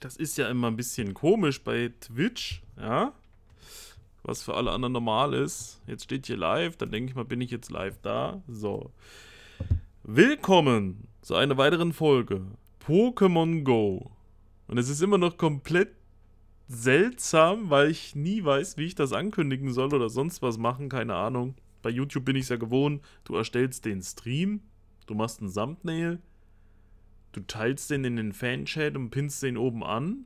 das ist ja immer ein bisschen komisch bei Twitch, ja. Was für alle anderen normal ist. Jetzt steht hier live, dann denke ich mal, bin ich jetzt live da. So. Willkommen zu einer weiteren Folge Pokémon Go. Und es ist immer noch komplett seltsam, weil ich nie weiß, wie ich das ankündigen soll oder sonst was machen, keine Ahnung. Bei YouTube bin ich es ja gewohnt, du erstellst den Stream, du machst ein Thumbnail, Du teilst den in den Fanchat und pinnst den oben an.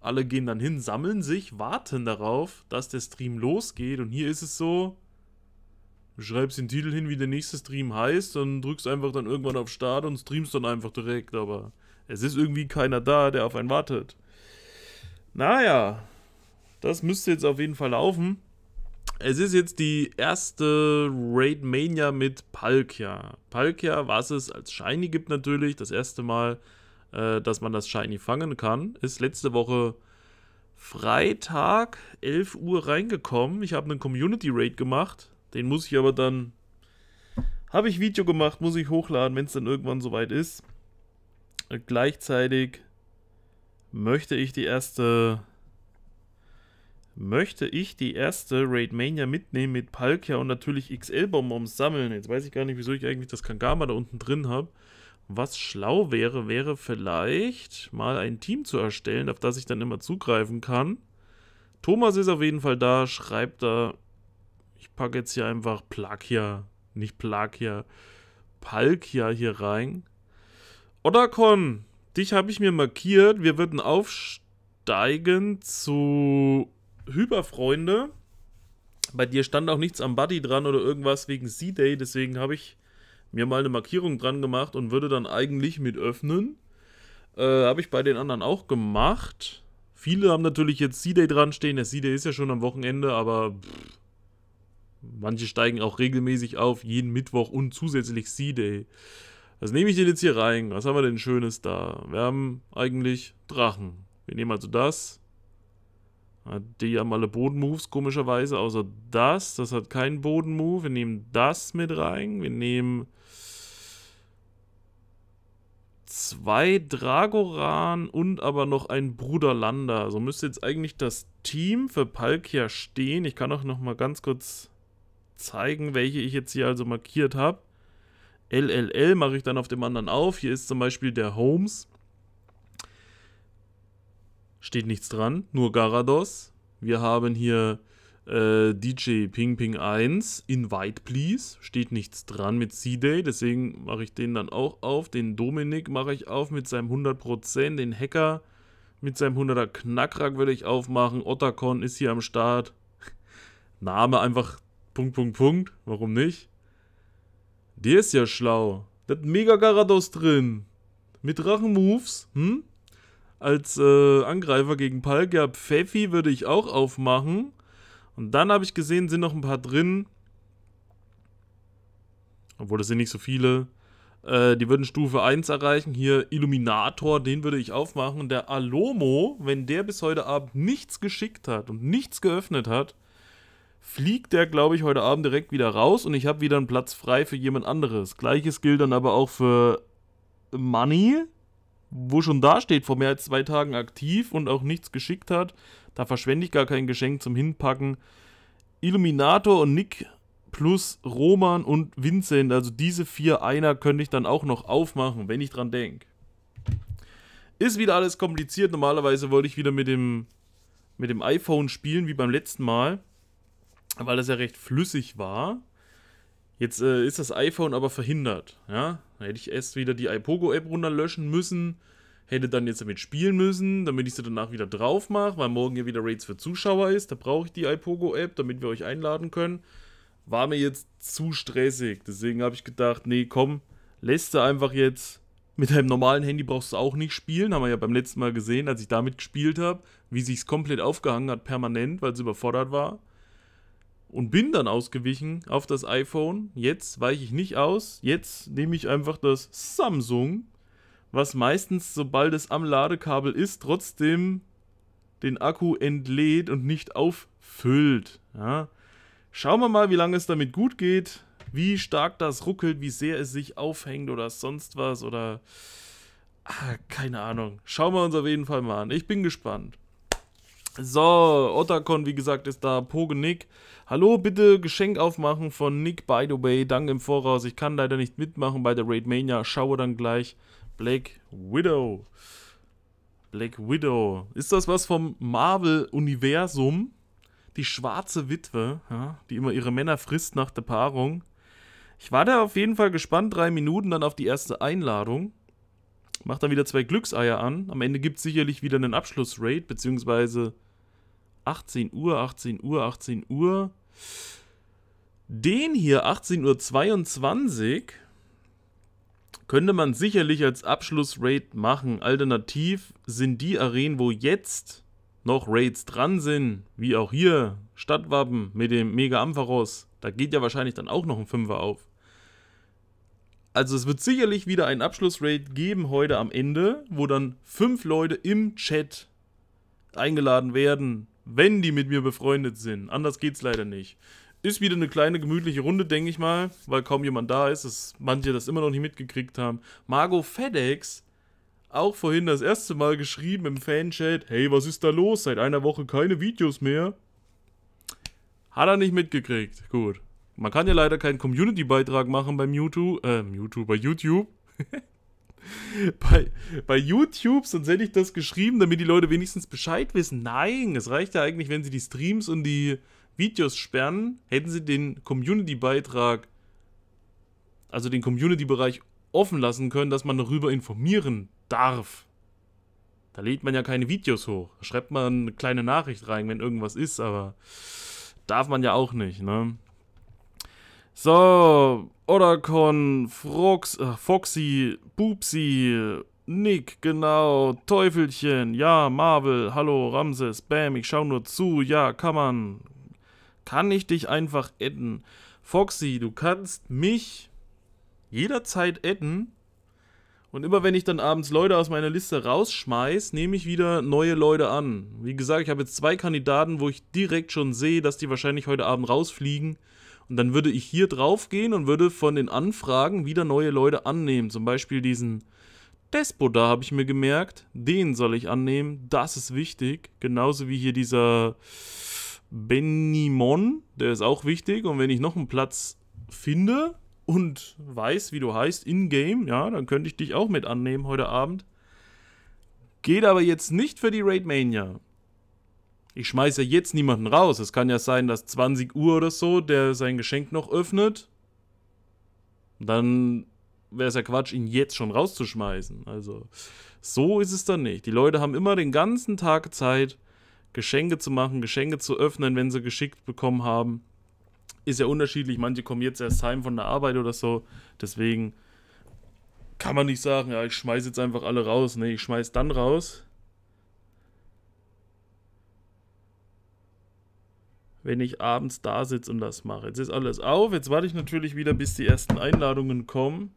Alle gehen dann hin, sammeln sich, warten darauf, dass der Stream losgeht. Und hier ist es so: Du schreibst den Titel hin, wie der nächste Stream heißt, und drückst einfach dann irgendwann auf Start und streamst dann einfach direkt. Aber es ist irgendwie keiner da, der auf einen wartet. Naja, das müsste jetzt auf jeden Fall laufen. Es ist jetzt die erste Raid Mania mit Palkia. Palkia, was es als Shiny gibt natürlich, das erste Mal, äh, dass man das Shiny fangen kann, ist letzte Woche Freitag 11 Uhr reingekommen. Ich habe einen Community Raid gemacht, den muss ich aber dann, habe ich Video gemacht, muss ich hochladen, wenn es dann irgendwann soweit ist. Äh, gleichzeitig möchte ich die erste möchte ich die erste Raid Mania mitnehmen mit Palkia und natürlich XL-Bonbons sammeln. Jetzt weiß ich gar nicht, wieso ich eigentlich das Kangama da unten drin habe. Was schlau wäre, wäre vielleicht mal ein Team zu erstellen, auf das ich dann immer zugreifen kann. Thomas ist auf jeden Fall da, schreibt da, ich packe jetzt hier einfach Plakia, nicht Plakia, Palkia hier rein. Odakon, dich habe ich mir markiert, wir würden aufsteigen zu Hyperfreunde. Bei dir stand auch nichts am Buddy dran oder irgendwas wegen C-Day, deswegen habe ich mir mal eine Markierung dran gemacht und würde dann eigentlich mit öffnen. Äh, habe ich bei den anderen auch gemacht. Viele haben natürlich jetzt C-Day dran stehen. Der C-Day ist ja schon am Wochenende, aber pff, manche steigen auch regelmäßig auf, jeden Mittwoch und zusätzlich C-Day. Was nehme ich denn jetzt hier rein? Was haben wir denn Schönes da? Wir haben eigentlich Drachen. Wir nehmen also das. Hat die haben alle Bodenmoves, komischerweise, außer das. Das hat keinen Bodenmove. Wir nehmen das mit rein. Wir nehmen zwei Dragoran und aber noch ein Bruderlander. So also müsste jetzt eigentlich das Team für Palkia stehen. Ich kann auch noch mal ganz kurz zeigen, welche ich jetzt hier also markiert habe. LLL mache ich dann auf dem anderen auf. Hier ist zum Beispiel der Holmes steht nichts dran, nur Garados. Wir haben hier äh, DJ Ping Ping 1, Invite Please, steht nichts dran mit C-Day, deswegen mache ich den dann auch auf. Den Dominik mache ich auf mit seinem 100%, den Hacker mit seinem 100er Knackrack würde ich aufmachen. Ottercon ist hier am Start. Name einfach Punkt, Punkt, Punkt. Warum nicht? Der ist ja schlau. Der hat mega Garados drin. Mit Drachen-Moves. Hm? als äh, Angreifer gegen Palka. Pfeffi würde ich auch aufmachen. Und dann habe ich gesehen, sind noch ein paar drin. Obwohl, das sind nicht so viele. Äh, die würden Stufe 1 erreichen. Hier Illuminator, den würde ich aufmachen. Und der Alomo, wenn der bis heute Abend nichts geschickt hat und nichts geöffnet hat, fliegt der, glaube ich, heute Abend direkt wieder raus und ich habe wieder einen Platz frei für jemand anderes. Gleiches gilt dann aber auch für Money wo schon da steht, vor mehr als zwei Tagen aktiv und auch nichts geschickt hat. Da verschwende ich gar kein Geschenk zum Hinpacken. Illuminator und Nick plus Roman und Vincent, also diese vier Einer könnte ich dann auch noch aufmachen, wenn ich dran denke. Ist wieder alles kompliziert. Normalerweise wollte ich wieder mit dem, mit dem iPhone spielen, wie beim letzten Mal, weil das ja recht flüssig war. Jetzt äh, ist das iPhone aber verhindert. Ja? Dann hätte ich erst wieder die iPogo-App runterlöschen müssen, hätte dann jetzt damit spielen müssen, damit ich sie danach wieder drauf mache, weil morgen ja wieder Raids für Zuschauer ist. Da brauche ich die iPogo-App, damit wir euch einladen können. War mir jetzt zu stressig. Deswegen habe ich gedacht, nee, komm, lässt du einfach jetzt. Mit deinem normalen Handy brauchst du auch nicht spielen, haben wir ja beim letzten Mal gesehen, als ich damit gespielt habe, wie sich es komplett aufgehangen hat, permanent, weil es überfordert war und bin dann ausgewichen auf das iPhone. Jetzt weiche ich nicht aus. Jetzt nehme ich einfach das Samsung, was meistens, sobald es am Ladekabel ist, trotzdem den Akku entlädt und nicht auffüllt. Ja. Schauen wir mal, wie lange es damit gut geht, wie stark das ruckelt, wie sehr es sich aufhängt oder sonst was oder. Ah, keine Ahnung. Schauen wir uns auf jeden Fall mal an. Ich bin gespannt. So, Ottercon, wie gesagt, ist da. Poge Nick. Hallo, bitte Geschenk aufmachen von Nick, by the way. Danke im Voraus. Ich kann leider nicht mitmachen bei der Raid Mania. Schaue dann gleich. Black Widow. Black Widow. Ist das was vom Marvel-Universum? Die schwarze Witwe, ja, die immer ihre Männer frisst nach der Paarung. Ich war da auf jeden Fall gespannt. Drei Minuten dann auf die erste Einladung. Macht dann wieder zwei Glückseier an. Am Ende gibt es sicherlich wieder einen Abschluss-Raid, beziehungsweise 18 Uhr, 18 Uhr, 18 Uhr. Den hier, 18.22 Uhr, könnte man sicherlich als Abschlussraid machen. Alternativ sind die Arenen, wo jetzt noch Raids dran sind, wie auch hier, Stadtwappen mit dem Mega Ampharos. Da geht ja wahrscheinlich dann auch noch ein Fünfer auf. Also es wird sicherlich wieder einen Abschlussraid geben heute am Ende, wo dann fünf Leute im Chat eingeladen werden, wenn die mit mir befreundet sind. Anders geht's leider nicht. Ist wieder eine kleine gemütliche Runde, denke ich mal, weil kaum jemand da ist, dass manche das immer noch nicht mitgekriegt haben. Margo FedEx, auch vorhin das erste Mal geschrieben im Fanchat, hey, was ist da los? Seit einer Woche keine Videos mehr. Hat er nicht mitgekriegt. Gut. Man kann ja leider keinen Community-Beitrag machen bei Mewtwo. äh, Mewtwo bei YouTube. bei, bei YouTube, sonst hätte ich das geschrieben, damit die Leute wenigstens Bescheid wissen. Nein, es reicht ja eigentlich, wenn sie die Streams und die Videos sperren, hätten sie den Community-Beitrag, also den Community-Bereich offen lassen können, dass man darüber informieren darf. Da lädt man ja keine Videos hoch. Da schreibt man eine kleine Nachricht rein, wenn irgendwas ist, aber darf man ja auch nicht, ne? So, Odakon, Frox, äh, Foxy, Bubsi, Nick, genau, Teufelchen, ja, Marvel, hallo, Ramses, Bam, ich schau nur zu, ja, kann man. Kann ich dich einfach adden? Foxy, du kannst mich jederzeit adden. Und immer wenn ich dann abends Leute aus meiner Liste rausschmeiß, nehme ich wieder neue Leute an. Wie gesagt, ich habe jetzt zwei Kandidaten, wo ich direkt schon sehe, dass die wahrscheinlich heute Abend rausfliegen. Und dann würde ich hier drauf gehen und würde von den Anfragen wieder neue Leute annehmen. Zum Beispiel diesen Despo da habe ich mir gemerkt. Den soll ich annehmen. Das ist wichtig. Genauso wie hier dieser Benimon. Der ist auch wichtig. Und wenn ich noch einen Platz finde und weiß, wie du heißt, in-game, ja, dann könnte ich dich auch mit annehmen heute Abend. Geht aber jetzt nicht für die Raid Mania ich schmeiße ja jetzt niemanden raus. Es kann ja sein, dass 20 Uhr oder so der sein Geschenk noch öffnet. Dann wäre es ja Quatsch, ihn jetzt schon rauszuschmeißen. Also so ist es dann nicht. Die Leute haben immer den ganzen Tag Zeit, Geschenke zu machen, Geschenke zu öffnen, wenn sie geschickt bekommen haben. Ist ja unterschiedlich. Manche kommen jetzt erst heim von der Arbeit oder so. Deswegen kann man nicht sagen, ja, ich schmeiße jetzt einfach alle raus. Nee, ich schmeiße dann raus, wenn ich abends da sitze und das mache. Jetzt ist alles auf. Jetzt warte ich natürlich wieder, bis die ersten Einladungen kommen.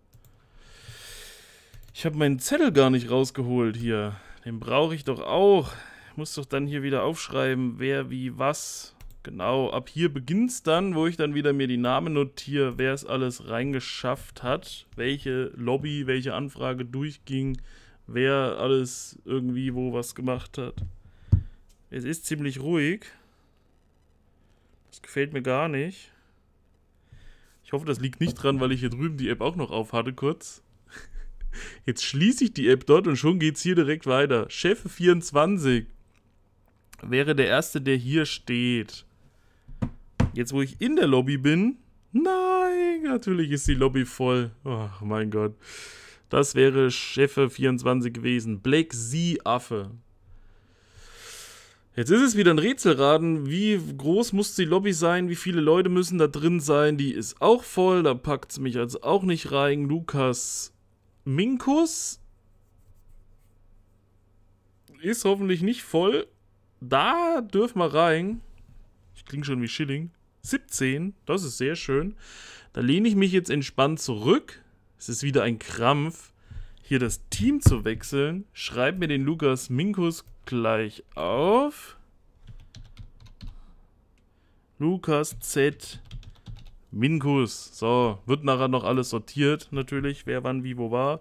Ich habe meinen Zettel gar nicht rausgeholt hier. Den brauche ich doch auch. Ich muss doch dann hier wieder aufschreiben, wer wie was. Genau, ab hier beginnt es dann, wo ich dann wieder mir die Namen notiere, wer es alles reingeschafft hat, welche Lobby, welche Anfrage durchging, wer alles irgendwie wo was gemacht hat. Es ist ziemlich ruhig. Das gefällt mir gar nicht. Ich hoffe, das liegt nicht dran, weil ich hier drüben die App auch noch auf hatte kurz. Jetzt schließe ich die App dort und schon geht's hier direkt weiter. Chef 24 wäre der erste, der hier steht. Jetzt, wo ich in der Lobby bin, nein, natürlich ist die Lobby voll. Ach, mein Gott. Das wäre Chef 24 gewesen. Black Sea Affe. Jetzt ist es wieder ein Rätselraden. Wie groß muss die Lobby sein? Wie viele Leute müssen da drin sein? Die ist auch voll. Da packt es mich also auch nicht rein. Lukas Minkus ist hoffentlich nicht voll. Da dürfen wir rein. Ich klinge schon wie Schilling. 17, das ist sehr schön. Da lehne ich mich jetzt entspannt zurück. Es ist wieder ein Krampf, hier das Team zu wechseln. Schreib mir den Lukas Minkus gleich auf. Lukas Z. Minkus. So, wird nachher noch alles sortiert, natürlich, wer wann wie wo war.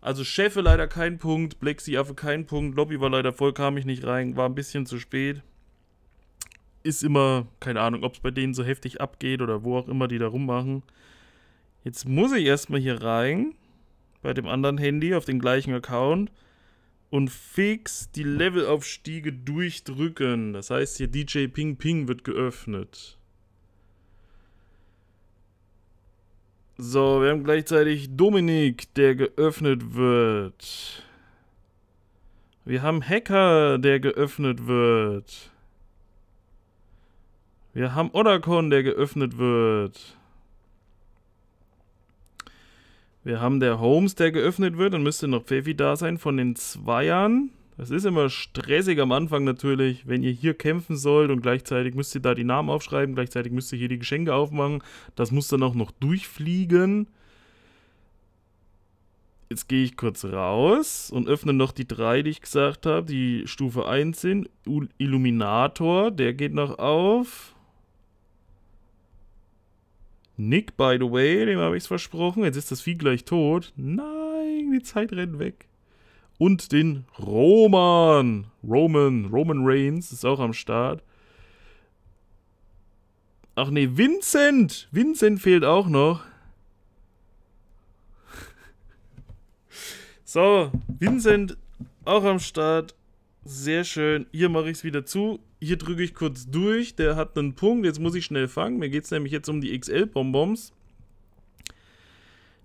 Also Schäfe leider kein Punkt, Blexi Affe kein Punkt, Lobby war leider voll, kam ich nicht rein, war ein bisschen zu spät. Ist immer, keine Ahnung, ob es bei denen so heftig abgeht oder wo auch immer die da rummachen. Jetzt muss ich erstmal hier rein, bei dem anderen Handy, auf den gleichen Account und fix die Levelaufstiege durchdrücken. Das heißt, hier DJ Ping Ping wird geöffnet. So, wir haben gleichzeitig Dominik, der geöffnet wird. Wir haben Hacker, der geöffnet wird. Wir haben Odacon, der geöffnet wird. Wir haben der Holmes, der geöffnet wird. Dann müsste noch Pfeffi da sein von den Zweiern. Das ist immer stressig am Anfang natürlich, wenn ihr hier kämpfen sollt und gleichzeitig müsst ihr da die Namen aufschreiben, gleichzeitig müsst ihr hier die Geschenke aufmachen. Das muss dann auch noch durchfliegen. Jetzt gehe ich kurz raus und öffne noch die drei, die ich gesagt habe, die Stufe 1 sind. Illuminator, der geht noch auf. Nick, by the way, dem habe ich es versprochen. Jetzt ist das Vieh gleich tot. Nein, die Zeit rennt weg. Und den Roman. Roman, Roman Reigns ist auch am Start. Ach nee, Vincent. Vincent fehlt auch noch. so, Vincent auch am Start. Sehr schön. Hier mache ich es wieder zu hier drücke ich kurz durch, der hat einen Punkt, jetzt muss ich schnell fangen. Mir geht es nämlich jetzt um die XL-Bonbons.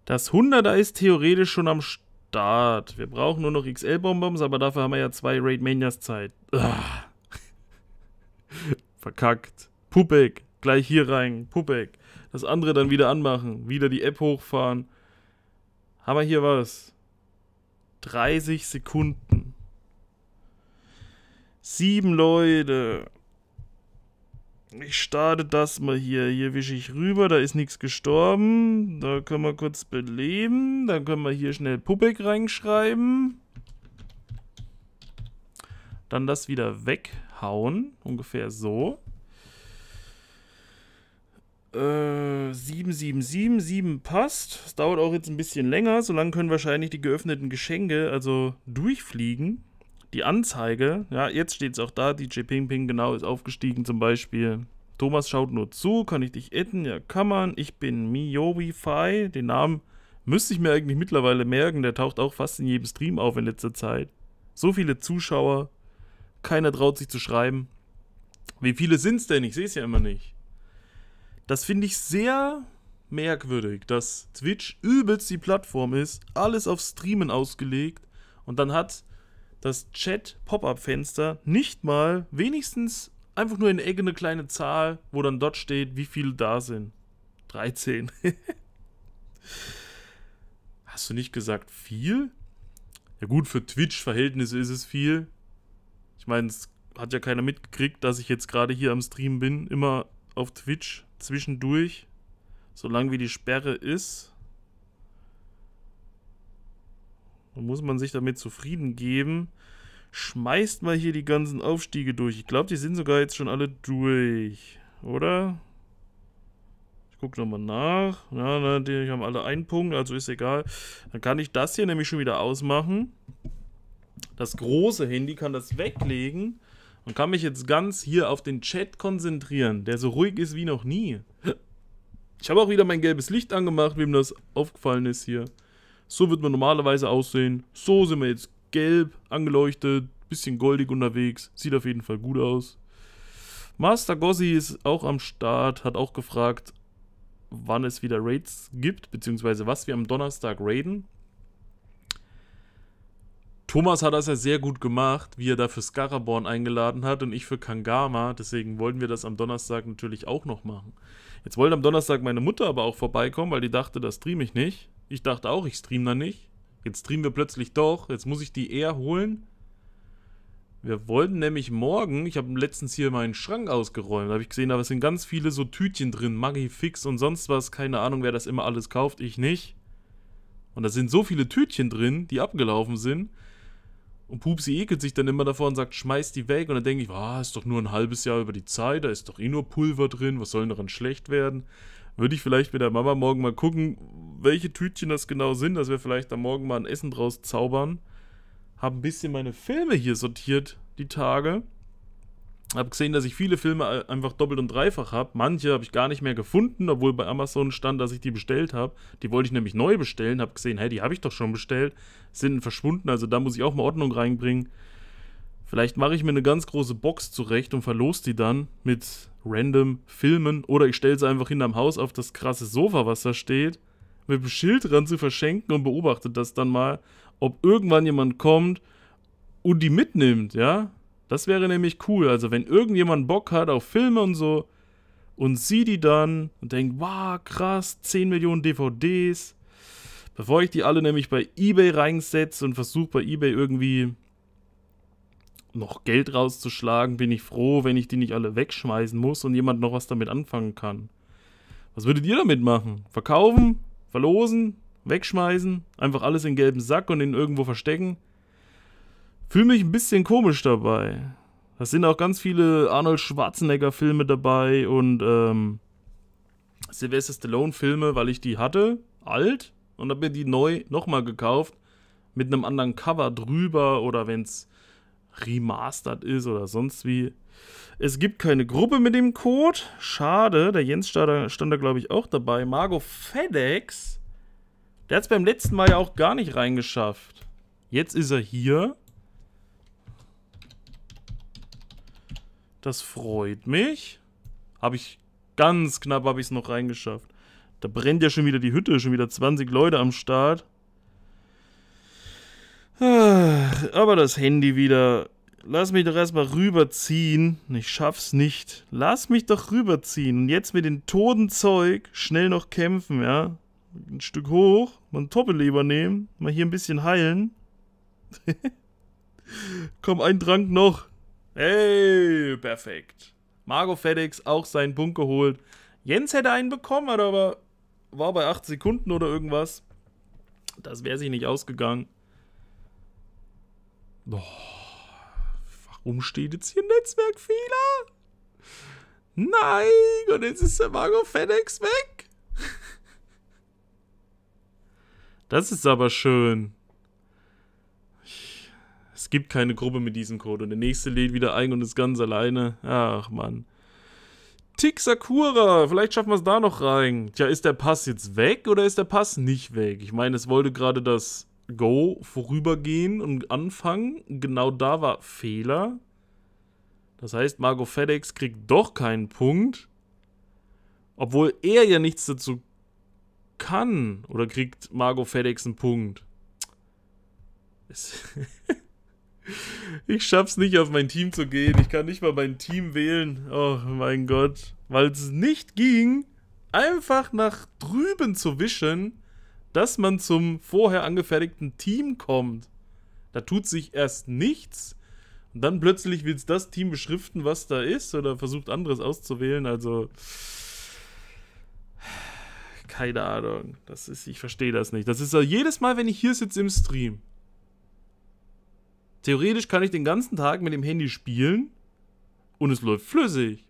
Das 100er ist theoretisch schon am Start. Wir brauchen nur noch XL-Bonbons, aber dafür haben wir ja zwei Raid Manias Zeit. Ah. Verkackt. Puppek, Gleich hier rein. Puppek. Das andere dann wieder anmachen. Wieder die App hochfahren. Haben wir hier was? 30 Sekunden. Sieben Leute. Ich starte das mal hier. Hier wische ich rüber, da ist nichts gestorben. Da können wir kurz beleben. Dann können wir hier schnell Puppek reinschreiben. Dann das wieder weghauen. Ungefähr so. Äh, 7, 7 passt. Es dauert auch jetzt ein bisschen länger. Solange können wahrscheinlich die geöffneten Geschenke also durchfliegen die Anzeige, ja, jetzt steht es auch da, DJ Ping Ping genau ist aufgestiegen zum Beispiel. Thomas schaut nur zu, kann ich dich etten? Ja, kann man. Ich bin MiobiFi. Den Namen müsste ich mir eigentlich mittlerweile merken. Der taucht auch fast in jedem Stream auf in letzter Zeit. So viele Zuschauer. Keiner traut sich zu schreiben. Wie viele sind's denn? Ich sehe es ja immer nicht. Das finde ich sehr merkwürdig, dass Twitch übelst die Plattform ist, alles auf Streamen ausgelegt und dann hat das Chat-Pop-Up-Fenster nicht mal wenigstens einfach nur in der Ecke eine kleine Zahl, wo dann dort steht, wie viele da sind. 13. Hast du nicht gesagt viel? Ja gut, für Twitch-Verhältnisse ist es viel. Ich meine, es hat ja keiner mitgekriegt, dass ich jetzt gerade hier am Stream bin, immer auf Twitch zwischendurch, solange wie die Sperre ist. Dann muss man sich damit zufrieden geben. Schmeißt mal hier die ganzen Aufstiege durch. Ich glaube, die sind sogar jetzt schon alle durch. Oder? Ich gucke nochmal nach. Ja, na, die haben alle einen Punkt, also ist egal. Dann kann ich das hier nämlich schon wieder ausmachen. Das große Handy kann das weglegen und kann mich jetzt ganz hier auf den Chat konzentrieren, der so ruhig ist wie noch nie. Ich habe auch wieder mein gelbes Licht angemacht, wem das aufgefallen ist hier. So wird man normalerweise aussehen. So sind wir jetzt gelb angeleuchtet, bisschen goldig unterwegs. Sieht auf jeden Fall gut aus. Master Gossi ist auch am Start, hat auch gefragt, wann es wieder Raids gibt, beziehungsweise was wir am Donnerstag raiden. Thomas hat das ja sehr gut gemacht, wie er da für Scaraborn eingeladen hat und ich für Kangama. Deswegen wollten wir das am Donnerstag natürlich auch noch machen. Jetzt wollte am Donnerstag meine Mutter aber auch vorbeikommen, weil die dachte, das streame ich nicht. Ich dachte auch, ich stream da nicht. Jetzt streamen wir plötzlich doch. Jetzt muss ich die eher holen. Wir wollten nämlich morgen, ich habe letztens hier meinen Schrank ausgeräumt, da habe ich gesehen, da sind ganz viele so Tütchen drin, Magifix und sonst was, keine Ahnung, wer das immer alles kauft, ich nicht. Und da sind so viele Tütchen drin, die abgelaufen sind. Und Pupsi ekelt sich dann immer davor und sagt, schmeiß die weg. Und dann denke ich, ah, ist doch nur ein halbes Jahr über die Zeit, da ist doch eh nur Pulver drin, was soll denn daran schlecht werden? würde ich vielleicht mit der Mama morgen mal gucken, welche Tütchen das genau sind, dass wir vielleicht da Morgen mal ein Essen draus zaubern. Habe ein bisschen meine Filme hier sortiert, die Tage. Habe gesehen, dass ich viele Filme einfach doppelt und dreifach habe. Manche habe ich gar nicht mehr gefunden, obwohl bei Amazon stand, dass ich die bestellt habe. Die wollte ich nämlich neu bestellen. Habe gesehen, hey, die habe ich doch schon bestellt. Sind verschwunden, also da muss ich auch mal Ordnung reinbringen. Vielleicht mache ich mir eine ganz große Box zurecht und verlose die dann mit random filmen oder ich stelle sie einfach hinterm Haus auf das krasse Sofa, was da steht, mit dem Schild dran zu verschenken und beobachte das dann mal, ob irgendwann jemand kommt und die mitnimmt, ja? Das wäre nämlich cool. Also, wenn irgendjemand Bock hat auf Filme und so und sieht die dann und denkt, wow, krass, 10 Millionen DVDs. Bevor ich die alle nämlich bei eBay reinsetze und versuche bei eBay irgendwie noch Geld rauszuschlagen, bin ich froh, wenn ich die nicht alle wegschmeißen muss und jemand noch was damit anfangen kann. Was würdet ihr damit machen? Verkaufen? Verlosen? Wegschmeißen? Einfach alles in gelben Sack und in irgendwo verstecken? Fühle mich ein bisschen komisch dabei. Da sind auch ganz viele Arnold Schwarzenegger-Filme dabei und ähm, Sylvester Stallone-Filme, weil ich die hatte, alt, und habe mir die neu nochmal gekauft mit einem anderen Cover drüber oder wenn es remastered ist oder sonst wie. Es gibt keine Gruppe mit dem Code. Schade, der Jens stand, stand da, glaube ich, auch dabei. Margo FedEx, der hat es beim letzten Mal ja auch gar nicht reingeschafft. Jetzt ist er hier. Das freut mich. Habe ich ganz knapp habe ich es noch reingeschafft. Da brennt ja schon wieder die Hütte, schon wieder 20 Leute am Start. Ah, aber das Handy wieder. Lass mich doch erstmal rüberziehen. Ich schaff's nicht. Lass mich doch rüberziehen. Und jetzt mit dem toten Zeug schnell noch kämpfen, ja? Ein Stück hoch, mal einen Toppeleber nehmen, mal hier ein bisschen heilen. Komm, ein Trank noch. Hey, perfekt. Margot FedEx auch seinen Punkt geholt. Jens hätte einen bekommen, hat aber war bei 8 Sekunden oder irgendwas. Das wäre sich nicht ausgegangen. Oh, warum steht jetzt hier Netzwerkfehler? Nein, und jetzt ist der Margo FedEx weg. Das ist aber schön. Es gibt keine Gruppe mit diesem Code und der nächste lädt wieder ein und ist ganz alleine. Ach Mann. Tick Sakura, vielleicht schaffen wir es da noch rein. Tja, ist der Pass jetzt weg oder ist der Pass nicht weg? Ich meine, es wollte gerade das Go vorübergehen und anfangen. Genau da war Fehler. Das heißt, Marco FedEx kriegt doch keinen Punkt. Obwohl er ja nichts dazu kann. Oder kriegt Marco FedEx einen Punkt? ich schaff's nicht, auf mein Team zu gehen. Ich kann nicht mal mein Team wählen. Oh mein Gott. Weil es nicht ging, einfach nach drüben zu wischen dass man zum vorher angefertigten Team kommt. Da tut sich erst nichts. Und dann plötzlich will es das Team beschriften, was da ist, oder versucht anderes auszuwählen. Also. Keine Ahnung. Das ist, ich verstehe das nicht. Das ist ja jedes Mal, wenn ich hier sitze im Stream. Theoretisch kann ich den ganzen Tag mit dem Handy spielen und es läuft flüssig.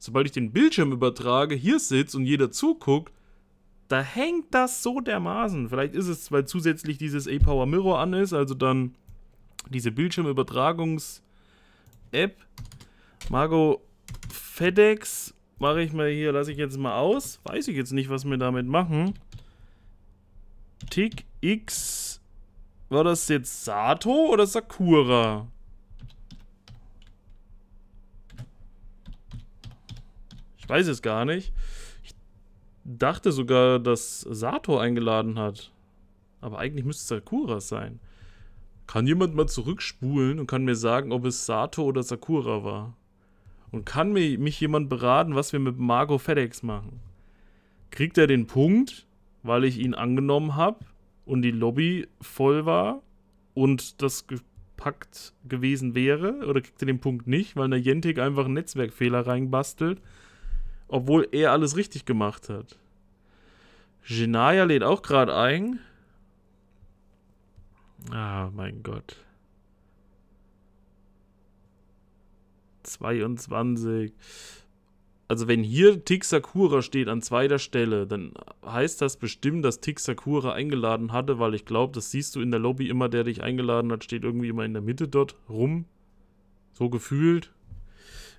Sobald ich den Bildschirm übertrage, hier sitze und jeder zuguckt, da hängt das so dermaßen. Vielleicht ist es, weil zusätzlich dieses A-Power Mirror an ist, also dann diese Bildschirmübertragungs-App. Margo FedEx mache ich mal hier, lasse ich jetzt mal aus. Weiß ich jetzt nicht, was wir damit machen. Tick X. War das jetzt Sato oder Sakura? Ich weiß es gar nicht dachte sogar, dass Sato eingeladen hat. Aber eigentlich müsste es Sakura sein. Kann jemand mal zurückspulen und kann mir sagen, ob es Sato oder Sakura war? Und kann mir, mich jemand beraten, was wir mit Margo FedEx machen? Kriegt er den Punkt, weil ich ihn angenommen habe und die Lobby voll war und das gepackt gewesen wäre? Oder kriegt er den Punkt nicht, weil Niantic einfach einen Netzwerkfehler reinbastelt? obwohl er alles richtig gemacht hat. Genaya lädt auch gerade ein. Ah, mein Gott. 22. Also wenn hier Tixakura steht an zweiter Stelle, dann heißt das bestimmt, dass Tixakura eingeladen hatte, weil ich glaube, das siehst du in der Lobby immer, der dich eingeladen hat, steht irgendwie immer in der Mitte dort rum. So gefühlt.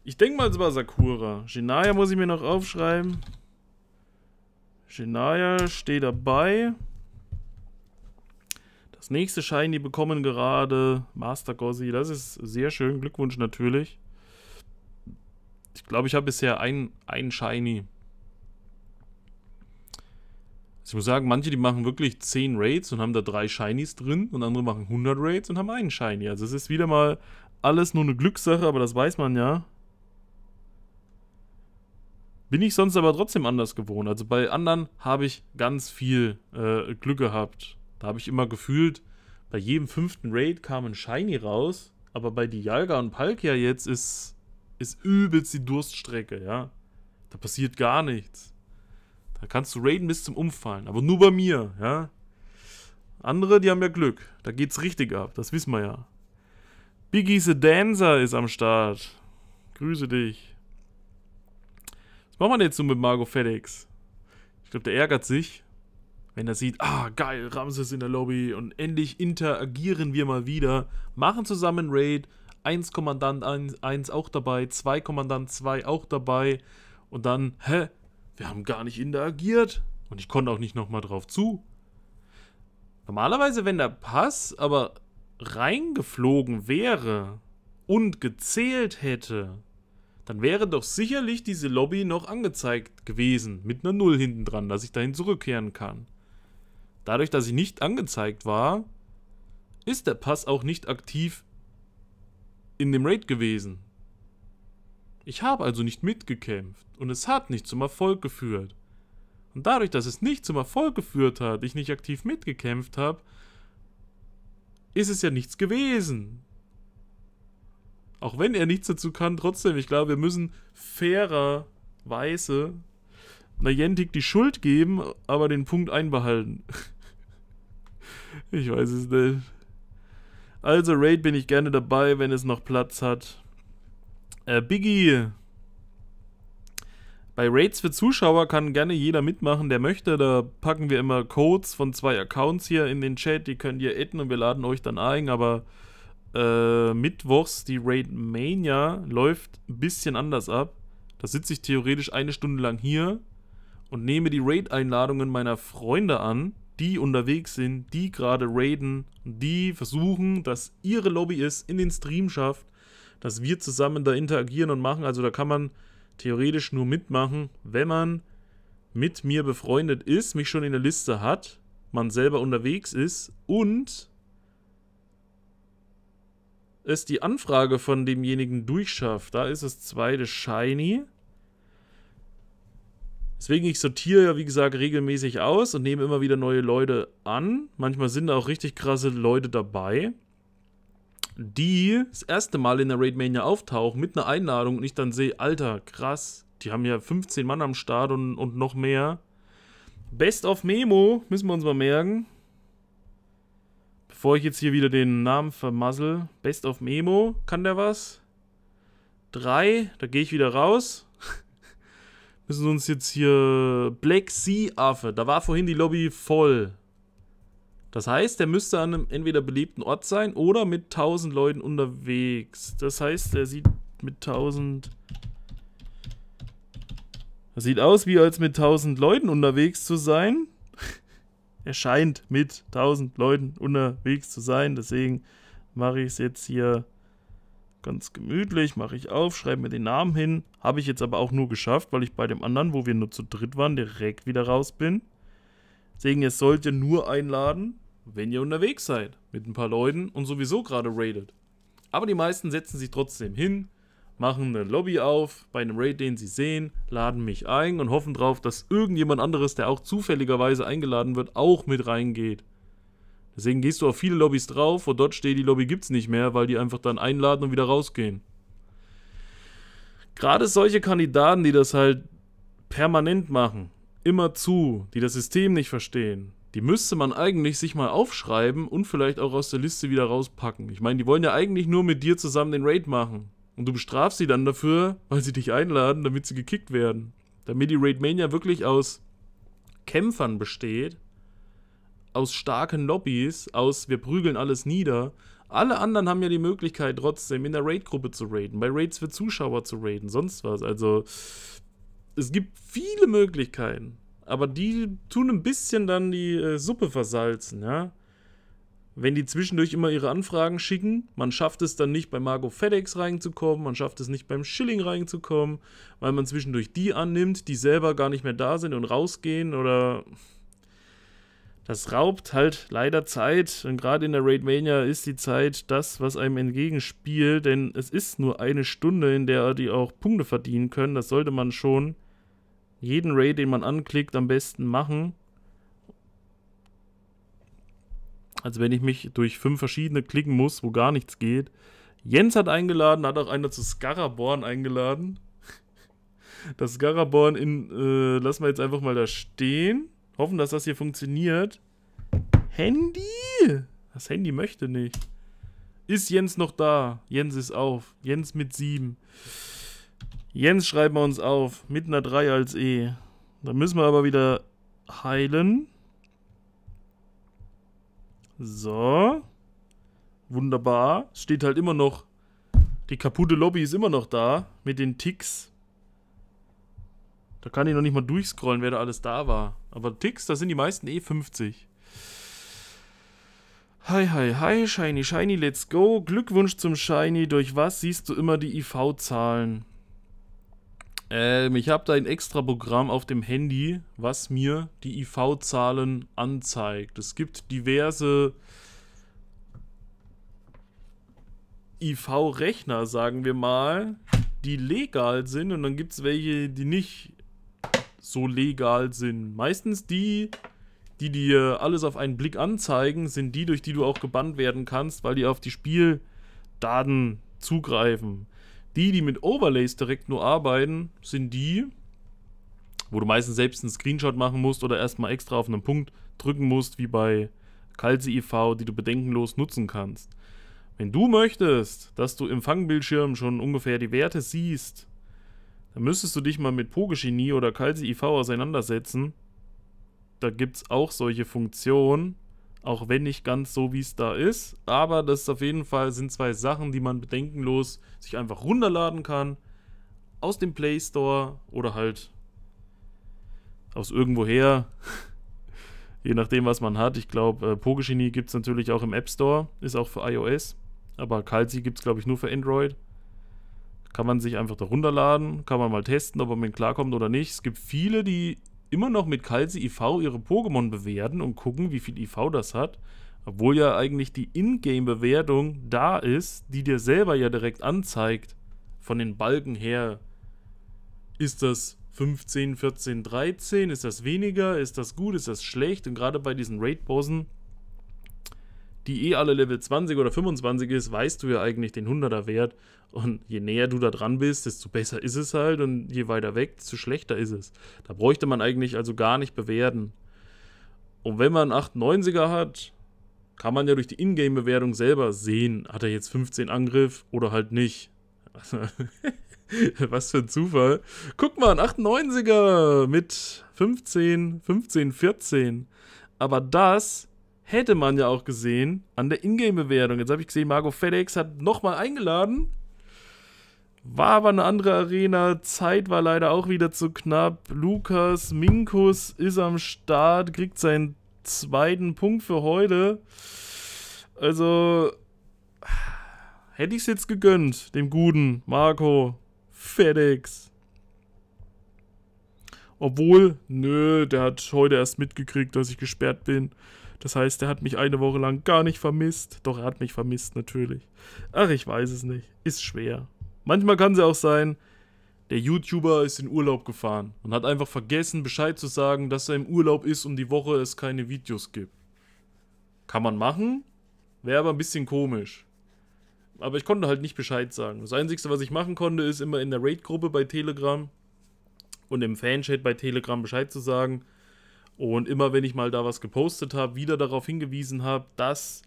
Ich denke mal, es war Sakura. Shinaya muss ich mir noch aufschreiben. Shinaya steht dabei. Das nächste Shiny bekommen gerade Master Gossi. Das ist sehr schön. Glückwunsch natürlich. Ich glaube, ich habe bisher ein, ein Shiny. Ich muss sagen, manche, die machen wirklich 10 Raids und haben da drei Shinies drin und andere machen 100 Raids und haben einen Shiny. Also es ist wieder mal alles nur eine Glückssache, aber das weiß man ja. Bin ich sonst aber trotzdem anders gewohnt. Also bei anderen habe ich ganz viel äh, Glück gehabt. Da habe ich immer gefühlt, bei jedem fünften Raid kam ein Shiny raus, aber bei Dialga und Palkia jetzt ist, ist übelst die Durststrecke, ja. Da passiert gar nichts. Da kannst du raiden bis zum Umfallen, aber nur bei mir, ja. Andere, die haben ja Glück. Da geht's richtig ab, das wissen wir ja. Biggie the Dancer ist am Start. Grüße dich. Was machen wir jetzt so mit Marco Felix? Ich glaube, der ärgert sich, wenn er sieht, ah, geil, Ramses in der Lobby und endlich interagieren wir mal wieder. Machen zusammen Raid. 1 Kommandant 1, 1 auch dabei, 2 Kommandant 2 auch dabei. Und dann, hä? Wir haben gar nicht interagiert. Und ich konnte auch nicht nochmal drauf zu. Normalerweise, wenn der Pass aber reingeflogen wäre und gezählt hätte, dann wäre doch sicherlich diese Lobby noch angezeigt gewesen, mit einer Null hinten dran, dass ich dahin zurückkehren kann. Dadurch, dass ich nicht angezeigt war, ist der Pass auch nicht aktiv in dem Raid gewesen. Ich habe also nicht mitgekämpft und es hat nicht zum Erfolg geführt. Und dadurch, dass es nicht zum Erfolg geführt hat, ich nicht aktiv mitgekämpft habe, ist es ja nichts gewesen auch wenn er nichts dazu kann, trotzdem, ich glaube, wir müssen fairerweise Niantic die Schuld geben, aber den Punkt einbehalten. ich weiß es nicht. Also Raid bin ich gerne dabei, wenn es noch Platz hat. Äh, Biggie. Bei Raids für Zuschauer kann gerne jeder mitmachen, der möchte. Da packen wir immer Codes von zwei Accounts hier in den Chat. Die könnt ihr adden und wir laden euch dann ein. Aber äh, mittwochs die Raid Mania läuft ein bisschen anders ab. Da sitze ich theoretisch eine Stunde lang hier und nehme die Raid-Einladungen meiner Freunde an, die unterwegs sind, die gerade raiden, die versuchen, dass ihre Lobby ist, in den Stream schafft, dass wir zusammen da interagieren und machen. Also da kann man theoretisch nur mitmachen, wenn man mit mir befreundet ist, mich schon in der Liste hat, man selber unterwegs ist und es die Anfrage von demjenigen durchschafft. Da ist das zweite Shiny. Deswegen, ich sortiere ja, wie gesagt, regelmäßig aus und nehme immer wieder neue Leute an. Manchmal sind da auch richtig krasse Leute dabei, die das erste Mal in der Raid Mania auftauchen mit einer Einladung und ich dann sehe, Alter, krass, die haben ja 15 Mann am Start und, und noch mehr. Best of Memo, müssen wir uns mal merken. Bevor ich jetzt hier wieder den Namen vermassel. Best of Memo, kann der was? Drei, da gehe ich wieder raus. Müssen uns jetzt hier... Black Sea Affe, da war vorhin die Lobby voll. Das heißt, der müsste an einem entweder beliebten Ort sein oder mit 1000 Leuten unterwegs. Das heißt, er sieht mit 1000... Das sieht aus, wie als mit 1000 Leuten unterwegs zu sein er scheint mit 1000 Leuten unterwegs zu sein. Deswegen mache ich es jetzt hier ganz gemütlich, mache ich auf, schreibe mir den Namen hin. Habe ich jetzt aber auch nur geschafft, weil ich bei dem anderen, wo wir nur zu dritt waren, direkt wieder raus bin. Deswegen, ihr sollt ihr nur einladen, wenn ihr unterwegs seid mit ein paar Leuten und sowieso gerade raidet. Aber die meisten setzen sich trotzdem hin, machen eine Lobby auf bei einem Raid, den sie sehen, laden mich ein und hoffen drauf, dass irgendjemand anderes, der auch zufälligerweise eingeladen wird, auch mit reingeht. Deswegen gehst du auf viele Lobbys drauf, wo dort steht, die Lobby gibt es nicht mehr, weil die einfach dann einladen und wieder rausgehen. Gerade solche Kandidaten, die das halt permanent machen, immer zu, die das System nicht verstehen, die müsste man eigentlich sich mal aufschreiben und vielleicht auch aus der Liste wieder rauspacken. Ich meine, die wollen ja eigentlich nur mit dir zusammen den Raid machen. Und du bestrafst sie dann dafür, weil sie dich einladen, damit sie gekickt werden. Damit die Raid Mania wirklich aus Kämpfern besteht, aus starken Lobbys, aus wir prügeln alles nieder. Alle anderen haben ja die Möglichkeit, trotzdem in der Raid-Gruppe zu raiden, bei Raids für Zuschauer zu raiden, sonst was. Also, es gibt viele Möglichkeiten, aber die tun ein bisschen dann die äh, Suppe versalzen, ja. Wenn die zwischendurch immer ihre Anfragen schicken, man schafft es dann nicht bei Margo FedEx reinzukommen, man schafft es nicht beim Schilling reinzukommen, weil man zwischendurch die annimmt, die selber gar nicht mehr da sind und rausgehen oder das raubt halt leider Zeit und gerade in der Raid Mania ist die Zeit das, was einem entgegenspielt, denn es ist nur eine Stunde, in der die auch Punkte verdienen können. Das sollte man schon jeden Raid, den man anklickt, am besten machen. als wenn ich mich durch fünf verschiedene klicken muss, wo gar nichts geht. Jens hat eingeladen, hat auch einer zu Scaraborn eingeladen. Das Scaraborn in, äh, lassen wir jetzt einfach mal da stehen. Hoffen, dass das hier funktioniert. Handy! Das Handy möchte nicht. Ist Jens noch da? Jens ist auf. Jens mit sieben. Jens schreiben wir uns auf. Mit einer 3 als E. Dann müssen wir aber wieder heilen. So. Wunderbar. Es steht halt immer noch. Die kaputte Lobby ist immer noch da. Mit den Ticks. Da kann ich noch nicht mal durchscrollen, wer da alles da war. Aber Ticks, da sind die meisten eh 50. Hi, hi, hi, Shiny, Shiny, let's go. Glückwunsch zum Shiny. Durch was siehst du immer die IV-Zahlen? Ähm, ich habe da ein extra Programm auf dem Handy, was mir die IV-Zahlen anzeigt. Es gibt diverse IV-Rechner, sagen wir mal, die legal sind und dann gibt es welche, die nicht so legal sind. Meistens die, die dir alles auf einen Blick anzeigen, sind die, durch die du auch gebannt werden kannst, weil die auf die Spieldaten zugreifen. Die, die mit Overlays direkt nur arbeiten, sind die, wo du meistens selbst einen Screenshot machen musst oder erstmal extra auf einen Punkt drücken musst, wie bei Calci IV, e die du bedenkenlos nutzen kannst. Wenn du möchtest, dass du im Fangbildschirm schon ungefähr die Werte siehst, dann müsstest du dich mal mit Pogegenie oder Calci IV e auseinandersetzen. Da gibt es auch solche Funktionen. Auch wenn nicht ganz so, wie es da ist. Aber das ist auf jeden Fall sind zwei Sachen, die man bedenkenlos sich einfach runterladen kann. Aus dem Play Store oder halt aus irgendwoher. Je nachdem, was man hat. Ich glaube, äh, Pogeshini gibt es natürlich auch im App Store. Ist auch für iOS. Aber Calci gibt es, glaube ich, nur für Android. Kann man sich einfach da runterladen. Kann man mal testen, ob man mit klarkommt oder nicht. Es gibt viele, die immer noch mit Kalsi IV ihre Pokémon bewerten und gucken, wie viel IV das hat. Obwohl ja eigentlich die Ingame-Bewertung da ist, die dir selber ja direkt anzeigt. Von den Balken her ist das 15, 14, 13, ist das weniger, ist das gut, ist das schlecht? Und gerade bei diesen Raid-Bossen die eh alle Level 20 oder 25 ist, weißt du ja eigentlich den 100er Wert. Und je näher du da dran bist, desto besser ist es halt. Und je weiter weg, desto schlechter ist es. Da bräuchte man eigentlich also gar nicht bewerten. Und wenn man einen 98er hat, kann man ja durch die Ingame-Bewertung selber sehen, hat er jetzt 15 Angriff oder halt nicht. was für ein Zufall. Guck mal, ein 98er mit 15, 15, 14. Aber das Hätte man ja auch gesehen an der Ingame-Bewertung. Jetzt habe ich gesehen, Marco FedEx hat nochmal eingeladen. War aber eine andere Arena. Zeit war leider auch wieder zu knapp. Lukas Minkus ist am Start, kriegt seinen zweiten Punkt für heute. Also hätte ich es jetzt gegönnt, dem guten Marco FedEx. Obwohl, nö, der hat heute erst mitgekriegt, dass ich gesperrt bin. Das heißt, er hat mich eine Woche lang gar nicht vermisst. Doch er hat mich vermisst, natürlich. Ach, ich weiß es nicht. Ist schwer. Manchmal kann es ja auch sein, der YouTuber ist in Urlaub gefahren und hat einfach vergessen, Bescheid zu sagen, dass er im Urlaub ist und die Woche es keine Videos gibt. Kann man machen, wäre aber ein bisschen komisch. Aber ich konnte halt nicht Bescheid sagen. Das Einzige, was ich machen konnte, ist immer in der Raid-Gruppe bei Telegram und im Fanchat bei Telegram Bescheid zu sagen, und immer wenn ich mal da was gepostet habe, wieder darauf hingewiesen habe, dass